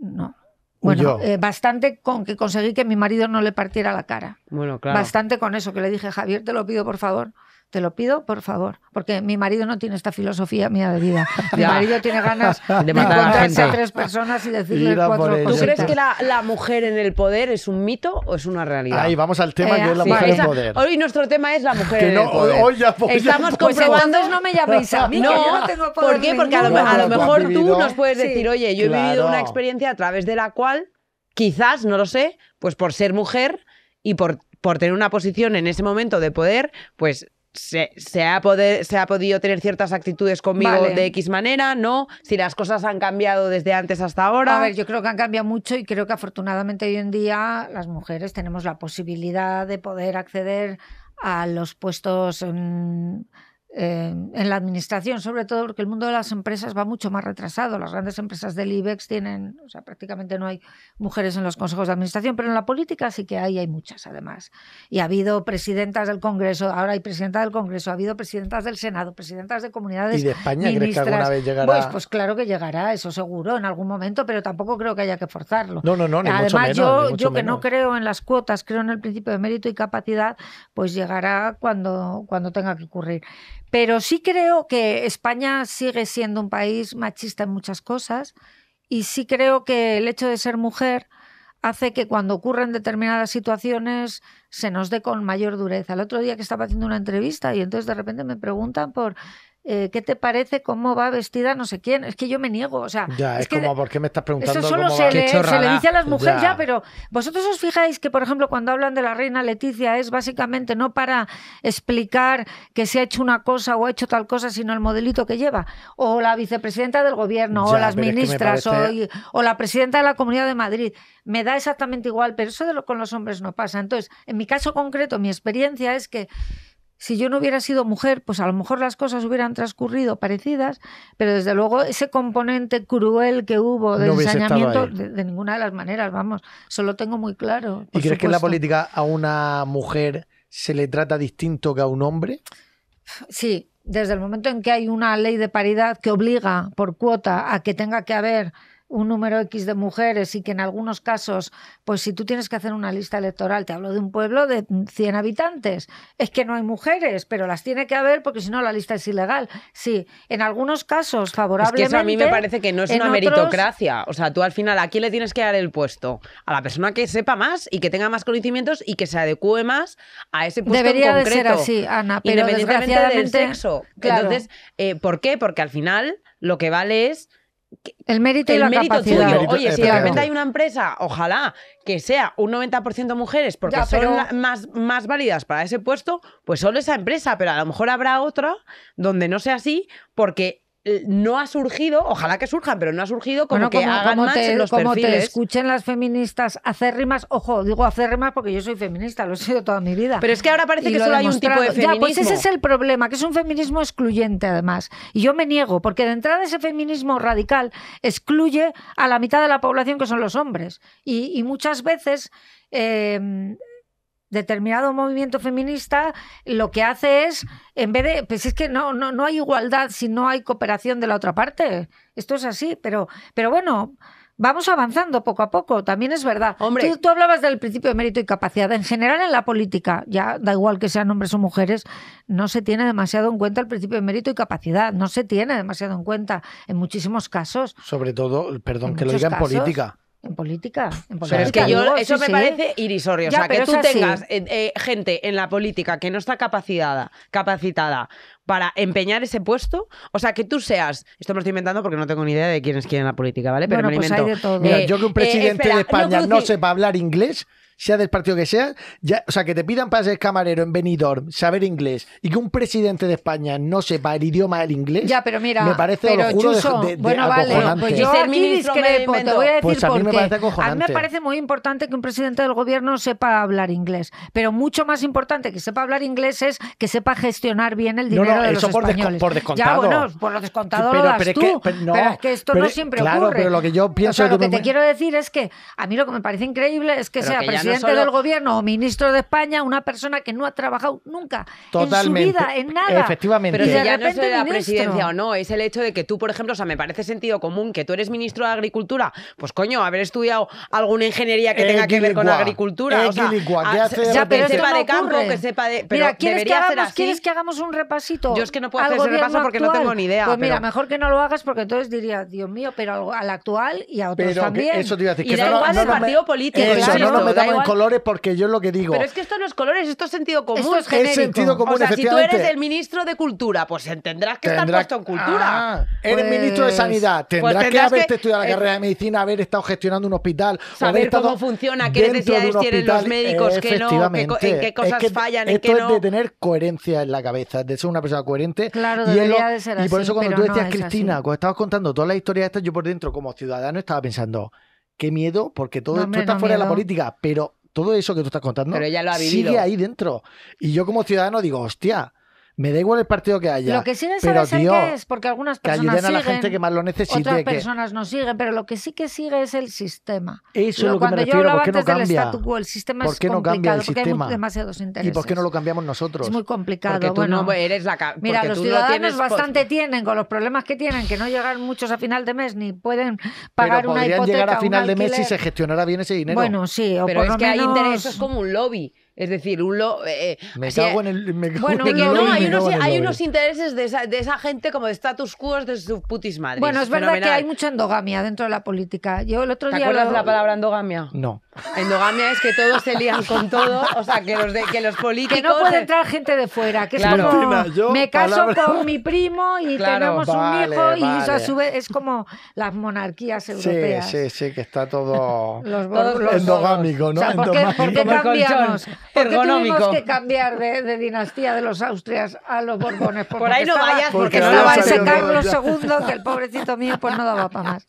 No. Bueno, eh, bastante con que conseguí que mi marido no le partiera la cara. Bueno, claro. Bastante con eso, que le dije, Javier, te lo pido por favor, te lo pido, por favor, porque mi marido no tiene esta filosofía mía de vida. Mi marido tiene ganas de, matar encontrarse a, gente. tres personas y decirle cuatro cosas. ¿Tú crees que la, mujer en el poder es un mito o es una realidad? Ahí vamos al tema eh, es la mujer en el poder. Hoy nuestro tema es la mujer en el poder. Hoy ya, Estamos comprobando. no me llaméis a mí, no, que no tengo poder ¿Por qué? Porque a lo, mejor tú nos puedes decir, oye, yo he vivido una experiencia a través de la cual, quizás, no lo sé, pues por ser mujer y por por tener una posición en ese momento de poder, pues se, ha podido tener ciertas actitudes conmigo de X manera, ¿no? Si las cosas han cambiado desde antes hasta ahora. A ver, yo creo que han cambiado mucho y creo que afortunadamente hoy en día las mujeres tenemos la posibilidad de poder acceder a los puestos en la administración, sobre todo porque el mundo de las empresas va mucho más retrasado. Las grandes empresas del IBEX tienen, o sea, prácticamente no hay mujeres en los consejos de administración, pero en la política sí que hay, hay muchas además. Y ha habido presidentas del Congreso, ahora hay presidenta del Congreso, ha habido presidentas del Senado, presidentas de comunidades. ¿Y de España ministras. que pues, pues, claro que llegará, eso seguro, en algún momento, pero tampoco creo que haya que forzarlo. No, no, no, ni Además, yo, yo que no creo en las cuotas, creo en el principio de mérito y capacidad, pues llegará cuando, cuando tenga que ocurrir pero sí creo que España sigue siendo un país machista en muchas cosas y sí creo que el hecho de ser mujer hace que cuando ocurren determinadas situaciones se nos dé con mayor dureza. El otro día que estaba haciendo una entrevista y entonces de repente me preguntan por eh, ¿qué te parece cómo va vestida no sé quién? Es que yo me niego, o sea... Ya, es, como, ¿por qué me estás preguntando Eso solo se, Le, dice a las mujeres, ya. pero vosotros os fijáis que, por ejemplo, cuando hablan de la reina Leticia es básicamente no para explicar que se ha hecho una cosa o ha hecho tal cosa, sino el modelito que lleva. O la vicepresidenta del gobierno, o las ministras, o, o, la presidenta de la Comunidad de Madrid. Me da exactamente igual, pero eso de lo, con los hombres no pasa. Entonces, en mi caso concreto, mi experiencia es que si yo no hubiera sido mujer, pues a lo mejor las cosas hubieran transcurrido parecidas, pero desde luego ese componente cruel que hubo de ensañamiento, de, ninguna de las maneras, vamos, solo tengo muy claro. ¿Y crees que en la política a una mujer se le trata distinto que a un hombre? Sí, desde el momento en que hay una ley de paridad que obliga por cuota a que tenga que haber un número X de mujeres y que en algunos casos, pues si tú tienes que hacer una lista electoral, te hablo de un pueblo de 100 habitantes, es que no hay mujeres, pero las tiene que haber porque si no la lista es ilegal. Sí, en algunos casos favorablemente... Es que eso a mí me parece que no es una meritocracia. O sea, tú al final, ¿a quién le tienes que dar el puesto? A la persona que sepa más y que tenga más conocimientos y que se adecue más a ese puesto Debería concreto. Debería de ser así, Ana, pero desgraciadamente... Del sexo. Entonces, eh, ¿por qué? Porque al final lo que vale es... El mérito y la Oye, si de repente hay una empresa, ojalá que sea un 90% mujeres, porque son más, más válidas para ese puesto, pues solo esa empresa, pero a lo mejor habrá otra donde no sea así, porque eh, no ha surgido, ojalá que surjan, pero no ha surgido como que hagan te, los escuchen las feministas hacer rimas, ojo, digo hacer rimas porque yo soy feminista, lo he sido toda mi vida. Pero es que ahora parece que solo hay un tipo de feminismo. Ya, pues ese es el problema, que es un feminismo excluyente además. Y yo me niego, porque de entrada ese feminismo radical excluye a la mitad de la población que son los hombres. Y, muchas veces... Eh, determinado movimiento feminista lo que hace es, en vez de, pues es que no, no, no hay igualdad si no hay cooperación de la otra parte. Esto es así, pero, pero bueno, vamos avanzando poco a poco, también es verdad. Hombre, tú, hablabas del principio de mérito y capacidad. En general, en la política, ya da igual que sean hombres o mujeres, no se tiene demasiado en cuenta el principio de mérito y capacidad. No se tiene demasiado en cuenta en muchísimos casos. Sobre todo, perdón que lo diga en política. En política, en política. que yo, eso me parece irisorio o sea, que tú tengas eh, eh, gente en la política que no está capacitada, capacitada para empeñar ese puesto. O sea, que tú seas. Esto me estoy inventando porque no tengo ni idea de quién quieren quién en la política, ¿vale? Pero me pues eh, yo que un presidente de España no sepa hablar inglés sea del partido que sea, o sea, que te pidan para ser camarero en Benidorm, saber inglés y que un presidente de España no sepa el idioma del inglés. Ya, pero mira, me parece pero, bueno, vale, pues yo aquí discrepo, te voy a decir pues a mí me parece A mí me parece muy importante que un presidente del gobierno sepa hablar inglés, pero mucho más importante que sepa hablar inglés es que sepa gestionar bien el dinero no, no, de eso los por españoles. descontado. Ya, bueno, por lo descontado pero, lo das tú, que, pero, es que esto no siempre claro, ocurre. Pero lo que yo pienso o sea, lo que, te quiero decir es que a mí lo que me parece increíble es que sea presidente del gobierno o ministro de España una persona que no ha trabajado nunca en su vida, en nada. Efectivamente. Pero de ya no es de la presidencia o no, es el hecho de que tú, por ejemplo, o sea, me parece sentido común que tú eres ministro de Agricultura, pues coño, haber estudiado alguna ingeniería que tenga que ver con agricultura. O sea, pero que sepa de campo, que sepa de... Pero mira, ¿quieres que, hagamos, ¿quieres que hagamos un repasito? Yo es que no puedo hacer ese repaso porque no tengo ni idea. Pues mira, mejor que no lo hagas porque entonces diría, Dios mío, pero al actual y a otros pero también. eso te iba a decir. Y que no, igual el partido político. Eso, no lo en colores porque yo es lo que digo. Pero es que esto no es colores, esto es sentido común. Esto es, genérico. sentido común, o sea, si tú eres el ministro de Cultura, pues tendrás que estar puesto en Cultura. Ah, eres pues, ministro de Sanidad. Pues tendrás, que haber haberte estudiado la eh, carrera de medicina, haber estado gestionando un hospital. Saber cómo funciona, qué necesidades tienen los médicos, qué no, qué en qué cosas fallan, en Esto es de tener coherencia en la cabeza, de ser una persona coherente. Claro, debería de ser Y por eso cuando tú decías, Cristina, cuando estabas contando todas las historias estas, yo por dentro como ciudadano estaba pensando... Qué miedo, porque todo esto está fuera de la política, pero todo eso que tú estás contando sigue ahí dentro. Y yo como ciudadano digo, hostia, me da igual el partido que haya. Lo que sí pero, es, porque algunas personas. Que ayuden a la siguen, gente que más lo necesite. Otras personas no siguen, pero lo que sí que sigue es el sistema. Eso es lo que me refiero. Yo ¿Por qué no cambia? quo, el sistema es complicado, el porque hay demasiados intereses. ¿Y por qué no lo cambiamos nosotros? Es muy complicado. Porque tú no eres la Mira, los ciudadanos pues bastante tienen con los problemas que tienen, que no llegan muchos a final de mes ni pueden pagar una hipoteca. Podrían llegar a final de mes si se gestionara bien ese dinero. Bueno, sí, o pero por es que hay intereses como un lobby. Es decir, un eh, eh, me en el. bueno, hay, unos, intereses de esa, de esa, gente como de status quo de sus putis madres. Bueno, es verdad que hay mucha endogamia dentro de la política. Yo el otro ¿Te día. acuerdas la palabra endogamia? No. Endogamia es que todos se lían con todo, o sea, que los, de, que los políticos. Que no puede entrar gente de fuera, que es como. me caso con mi primo y tenemos un hijo y eso a su vez es como las monarquías europeas. Sí, sí, sí, que está todo. endogámico, ¿no? ¿por qué cambiamos? ergonómico. ¿Por que cambiar de, dinastía de los Austrias a los Borbones? Por, por ahí no vayas, porque, estaba ese Carlos II que el pobrecito mío pues no daba para más.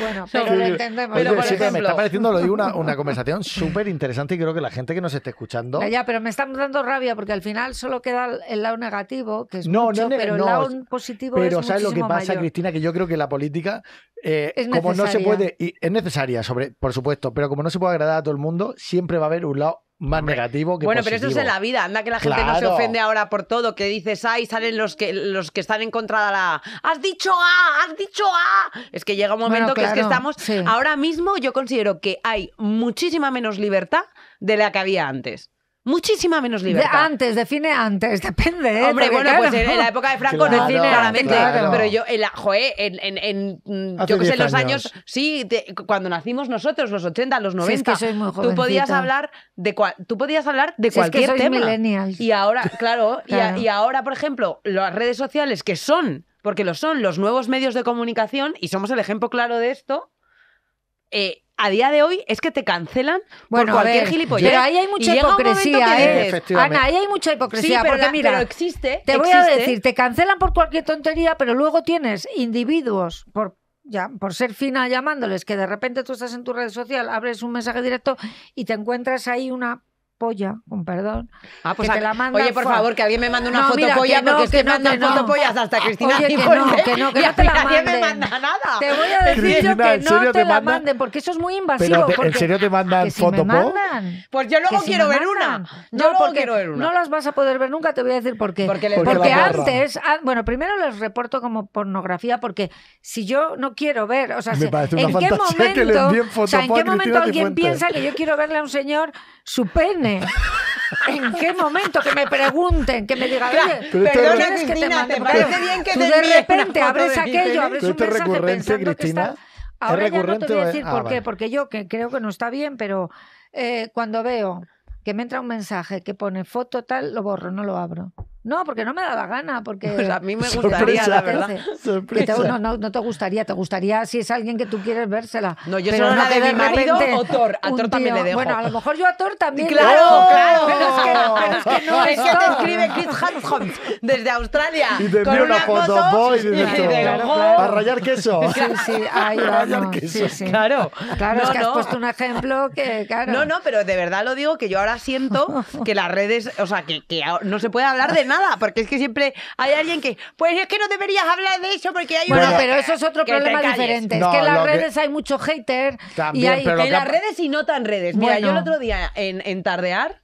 Bueno, pero lo entendemos. Pero, Me está pareciendo, lo digo, una, una conversación súper interesante y creo que la gente que nos esté escuchando. Ya, pero me están dando rabia porque al final solo queda el lado negativo, que es no, mucho, no, pero el lado positivo pero ¿sabes lo que pasa, Cristina? Que yo creo que la política, eh, es como no se puede, es necesaria, por supuesto, pero como no se puede agradar a todo el mundo, siempre va a haber un lado más negativo que bueno, pero eso es en la vida. Anda que la gente no se ofende ahora por todo. Que dices, ay, salen los que, los que están en contra de la... ¡Has dicho A! ¡Has dicho A! Es que llega un momento que es que estamos... Ahora mismo yo considero que hay muchísima menos libertad de la que había antes muchísima menos libertad. De antes, define antes, depende. ¿eh? Hombre, bueno, pues en, la época de Franco no define claramente. Pero yo, joe, en, mm, sé, los años, sí, cuando nacimos nosotros, los 80, los 90, tú podías hablar de tú podías hablar de cualquier es tema. Y ahora, claro, y, ahora, por ejemplo, las redes sociales que son, porque lo son, los nuevos medios de comunicación, y somos el ejemplo claro de esto. Eh, a día de hoy es que te cancelan por cualquier gilipollez. Pero ahí hay mucha hipocresía, ¿eh? Ana, ahí hay mucha hipocresía. pero porque mira, existe. Te voy a decir, te cancelan por cualquier tontería, pero luego tienes individuos por. Ya, por ser fina llamándoles, que de repente tú estás en tu red social, abres un mensaje directo y te encuentras ahí una polla, con perdón. Ah, pues te la oye, por favor, que alguien me mande una foto polla, porque no, mandando que, pollas fotopollas hasta Cristina oye, ¿eh? que no, que no, que no te Nadie me manda nada. Te voy a decir yo que no te, la manden porque eso es muy invasivo. ¿En serio te mandan fotos pues yo luego quiero ver una. Yo quiero ver una. No las vas a poder ver nunca, te voy a decir por qué. Porque, antes, bueno, primero les reporto como pornografía porque si yo no quiero ver, o sea, ¿en qué momento, o sea, en qué momento alguien piensa que yo quiero verle a un señor su pene? ¿En qué momento que me pregunten, que me digan, Pero es- que ¿te parece bien que Tú de repente abres aquello, abres un mensaje pensando que está... Ahora ya no te voy a decir ah, por qué, porque yo que creo que no está bien, pero eh, cuando veo que me entra un mensaje que pone foto tal, lo borro, no lo abro. No, porque no me da gana, porque... Pues a mí me gustaría, la verdad. ¿eh? Sorpresa. no, no, no, te gustaría, te gustaría si es alguien que tú quieres vérsela. No, yo solo no de, mi marido o Thor. A Thor también le dejo. Bueno, a lo mejor yo a Thor también. Claro, claro. Pero es que, pero es que no es, que te escribe Chris Hanson desde Australia. Y una foto, y, y de claro, A rayar queso. Sí, sí, Claro. Claro, es que has puesto un ejemplo que, claro. No, no, pero de verdad lo digo que yo ahora siento que las redes, o sea, que, que no se puede hablar de nada nada, porque es que siempre hay alguien que, pues es que no deberías hablar de eso porque hay bueno, pero eso es otro problema diferente. es que en las redes hay mucho hater. y hay... En las redes y no tan redes. Mira, yo el otro día en, en Tardear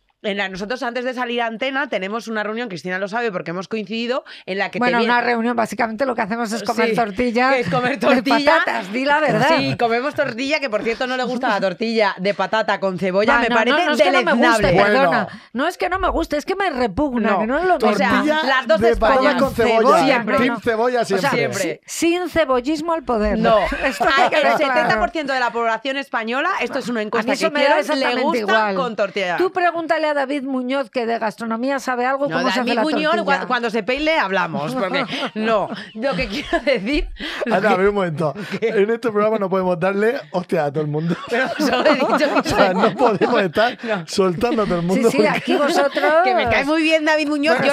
nosotros antes de salir a antena tenemos una reunión, Cristina lo sabe porque hemos coincidido, en la que... Bueno, una reunión, básicamente lo que hacemos es comer tortillas tortilla. Es comer tortilla. patatas, di la verdad. Sí, comemos tortilla, que por cierto no le gusta la tortilla de patata con cebolla, ah, me no, parece no, no es que no me guste, perdona. No es que no me guste, es que me repugna, no, que es lo que... sea, las dos de España. con cebolla. Siempre, cebolla siempre. Sin cebollismo al poder. No. Esto el 70% de la población española, esto es una encuesta le gusta con tortilla. Tú pregúntale David Muñoz, que de gastronomía sabe algo. como cómo se hace la Muñoz, cuando, se peile, hablamos. Porque no, lo que quiero decir. un momento. En este programa no podemos darle hostia a todo el mundo. no podemos estar soltando a todo el mundo. Sí, sí, aquí vosotros. que me cae muy bien David Muñoz. yo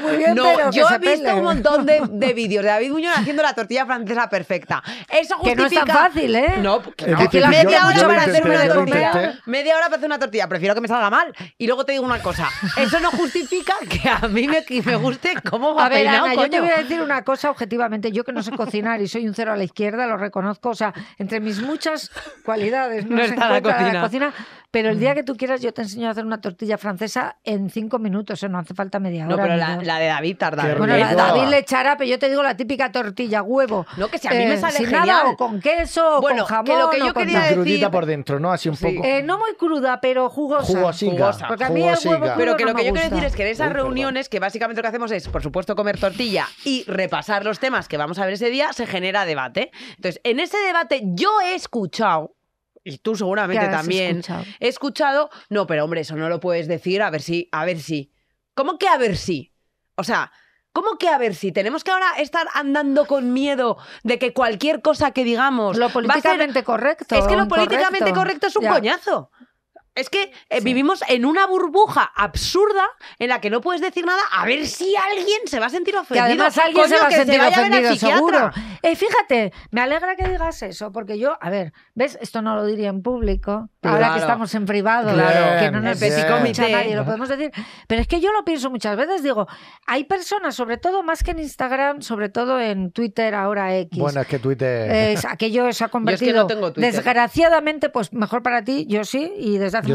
muy bien, pero yo he visto un montón de, vídeos de David Muñoz haciendo la tortilla francesa perfecta. Eso justifica... Que no es fácil, ¿eh? No, que no. media hora para hacer una tortilla. Media hora para hacer una tortilla. Prefiero que me salga mal. Y luego te digo una cosa. Eso no justifica que a mí me, guste cómo va a ver, Ana, Yo te voy a decir una cosa objetivamente. Yo que no sé cocinar y soy un cero a la izquierda, lo reconozco. O sea, entre mis muchas cualidades no, es está la cocina. Pero el día mm. que tú quieras, yo te enseño a hacer una tortilla francesa en cinco minutos, o no hace falta media hora. No, pero la, de David tarda. Bueno, la de David le echará, pero yo te digo la típica tortilla, huevo. No, que si a mí me eh, sale nada, o con queso, o con jamón. Que lo que yo quería con... decir... crudita por dentro, ¿no? Así un poco. Eh, no muy cruda, pero jugosa. Jugosica. Jugosa. Porque a mí el huevo Pero que lo que yo quiero decir es que en esas reuniones, que básicamente lo que hacemos es, por supuesto, comer tortilla y repasar los temas que vamos a ver ese día, se genera debate. Entonces, en ese debate yo he escuchado y tú seguramente también he escuchado, no, pero hombre, eso no lo puedes decir, a ver si, a ver si. ¿Cómo que a ver si? O sea, ¿Cómo que a ver si tenemos que ahora estar andando con miedo de que cualquier cosa que digamos. Lo políticamente correcto. Es que lo políticamente correcto, es un coñazo. Es que eh, vivimos en una burbuja absurda en la que no puedes decir nada a ver si alguien se va a sentir ofendido. Que además alguien se va a sentir ofendido, seguro. Eh, fíjate, me alegra que digas eso, porque yo, a ver, ¿ves? Esto no lo diría en público, ahora que estamos en privado, claro. que no nos a nadie, lo podemos decir. Pero es que yo lo pienso muchas veces, digo, hay personas, sobre todo más que en Instagram, sobre todo en Twitter, ahora X. Bueno, es que Twitter... aquello se ha convertido... es que no tengo Twitter. Desgraciadamente, pues mejor para ti, yo sí, y desde yo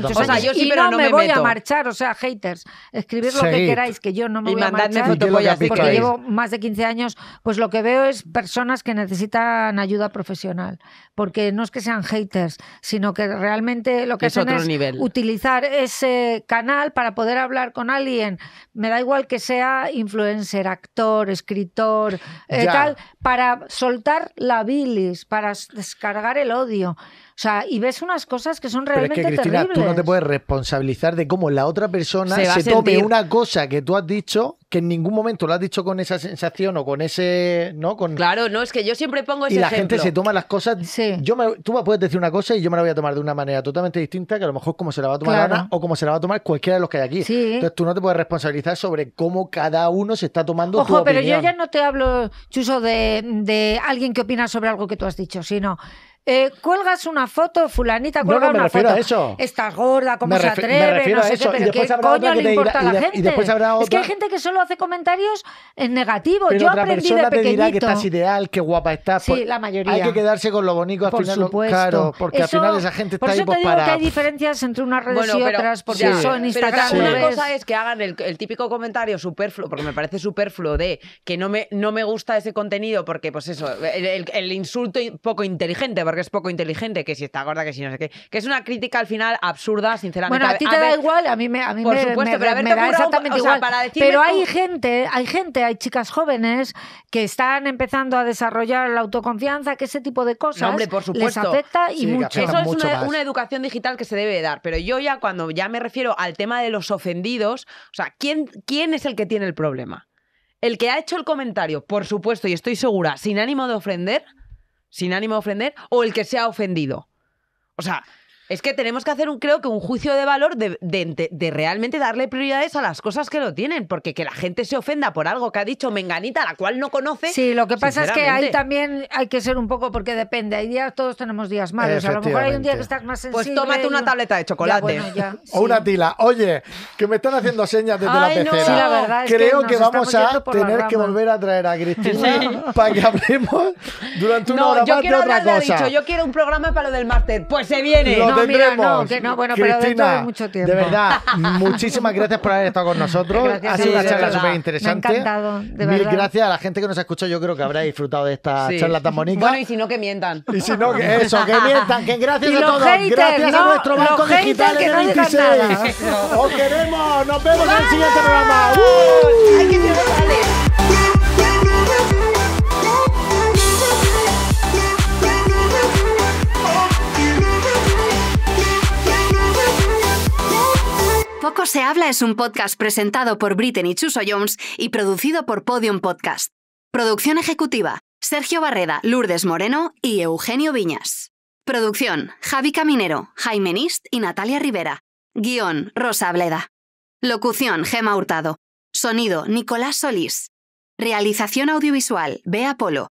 y no, me, voy a marchar, o sea, haters, escribid lo que queráis, que yo no me voy a marchar. porque llevo más de 15 años, pues lo que veo es personas que necesitan ayuda profesional, porque no es que sean haters, sino que realmente lo que es hacen es utilizar ese canal para poder hablar con alguien. Me da igual que sea influencer, actor, escritor, eh, tal, para soltar la bilis, para descargar el odio. O sea, y ves unas cosas que son realmente Pero es que, Cristina, tú no te puedes responsabilizar de cómo la otra persona se, tome una cosa que tú has dicho que en ningún momento lo has dicho con esa sensación o con ese, ¿no? Con... Claro, no, es que yo siempre pongo ese Y la gente se toma las cosas... Yo tú me puedes decir una cosa y yo me la voy a tomar de una manera totalmente distinta que a lo mejor como se la va a tomar Ana o como se la va a tomar cualquiera de los que hay aquí. Entonces tú no te puedes responsabilizar sobre cómo cada uno se está tomando Ojo, tu opinión. pero yo ya no te hablo, Chuso, de, de alguien que opina sobre algo que tú has dicho, sino eh, cuelgas una foto, fulanita cuelga no, no, me una foto. A eso. Estás gorda, cómo se atreve, no sé qué, pero ¿qué coño le importa a la y gente? después habrá otra... Es que hay gente que solo hace comentarios en negativo. Yo aprendí persona de pequeñito. Te dirá que estás ideal, qué guapa estás. Sí, la mayoría. Hay que quedarse con lo bonito al final. Supuesto. Claro, porque al final esa gente está por eso te pues, digo que hay diferencias entre unas redes y otras, porque eso en Instagram. una cosa es que hagan el, típico comentario superfluo, porque me parece superfluo de que no me, no me gusta ese contenido, porque pues eso, el insulto poco inteligente, que es poco inteligente, que si está gorda, que si no sé qué. Que es una crítica al final absurda, sinceramente. Bueno, a ti te da igual, a mí me, a mí por pero me da exactamente igual. Para pero hay gente, hay gente, hay chicas jóvenes que están empezando a desarrollar la autoconfianza, que ese tipo de cosas hombre, por supuesto. les afecta y mucho. Eso es una, educación digital que se debe dar, pero yo ya cuando ya me refiero al tema de los ofendidos, o sea, ¿quién, quién es el que tiene el problema? El que ha hecho el comentario, por supuesto, y estoy segura, sin ánimo de ofender, sin ánimo de ofender o el que se ha ofendido. O sea, es que tenemos que hacer un, creo que un juicio de valor de, realmente darle prioridades a las cosas que lo tienen, porque que la gente se ofenda por algo que ha dicho Menganita, la cual no conoce. Sí, lo que pasa es que ahí también hay que ser un poco, porque depende, hay días, todos tenemos días malos, a lo mejor hay un día que estás más pues sensible. Pues tómate una tableta de chocolate. O una tila. Oye, que me están haciendo señas desde la pecera. Sí, la verdad creo que, vamos a tener que volver a traer a Cristina para que hablemos durante una hora yo quiero otra cosa. yo quiero un programa para lo del máster. Pues se viene no, no, que no, bueno, Cristina, pero de mucho tiempo. De verdad, muchísimas gracias por haber estado con nosotros. ha sido una charla súper interesante. Me ha encantado, de verdad. Mil gracias a la gente que nos ha escuchado Yo creo que habrá disfrutado de esta charla tan bonita. Bueno, y si no, que mientan. Y si no, que eso, que mientan. Que gracias a todos. gracias a nuestro banco digital en 26. Os queremos. Nos vemos en el siguiente programa. ¡Uh! Poco se habla es un podcast presentado por Brittany y Chuso Jones y producido por Podium Podcast. Producción ejecutiva: Sergio Barreda, Lourdes Moreno y Eugenio Viñas. Producción: Javi Caminero, Jaime Nist y Natalia Rivera. Guión: Rosa Ableda. Locución: Gema Hurtado. Sonido: Nicolás Solís. Realización audiovisual: Bea Polo.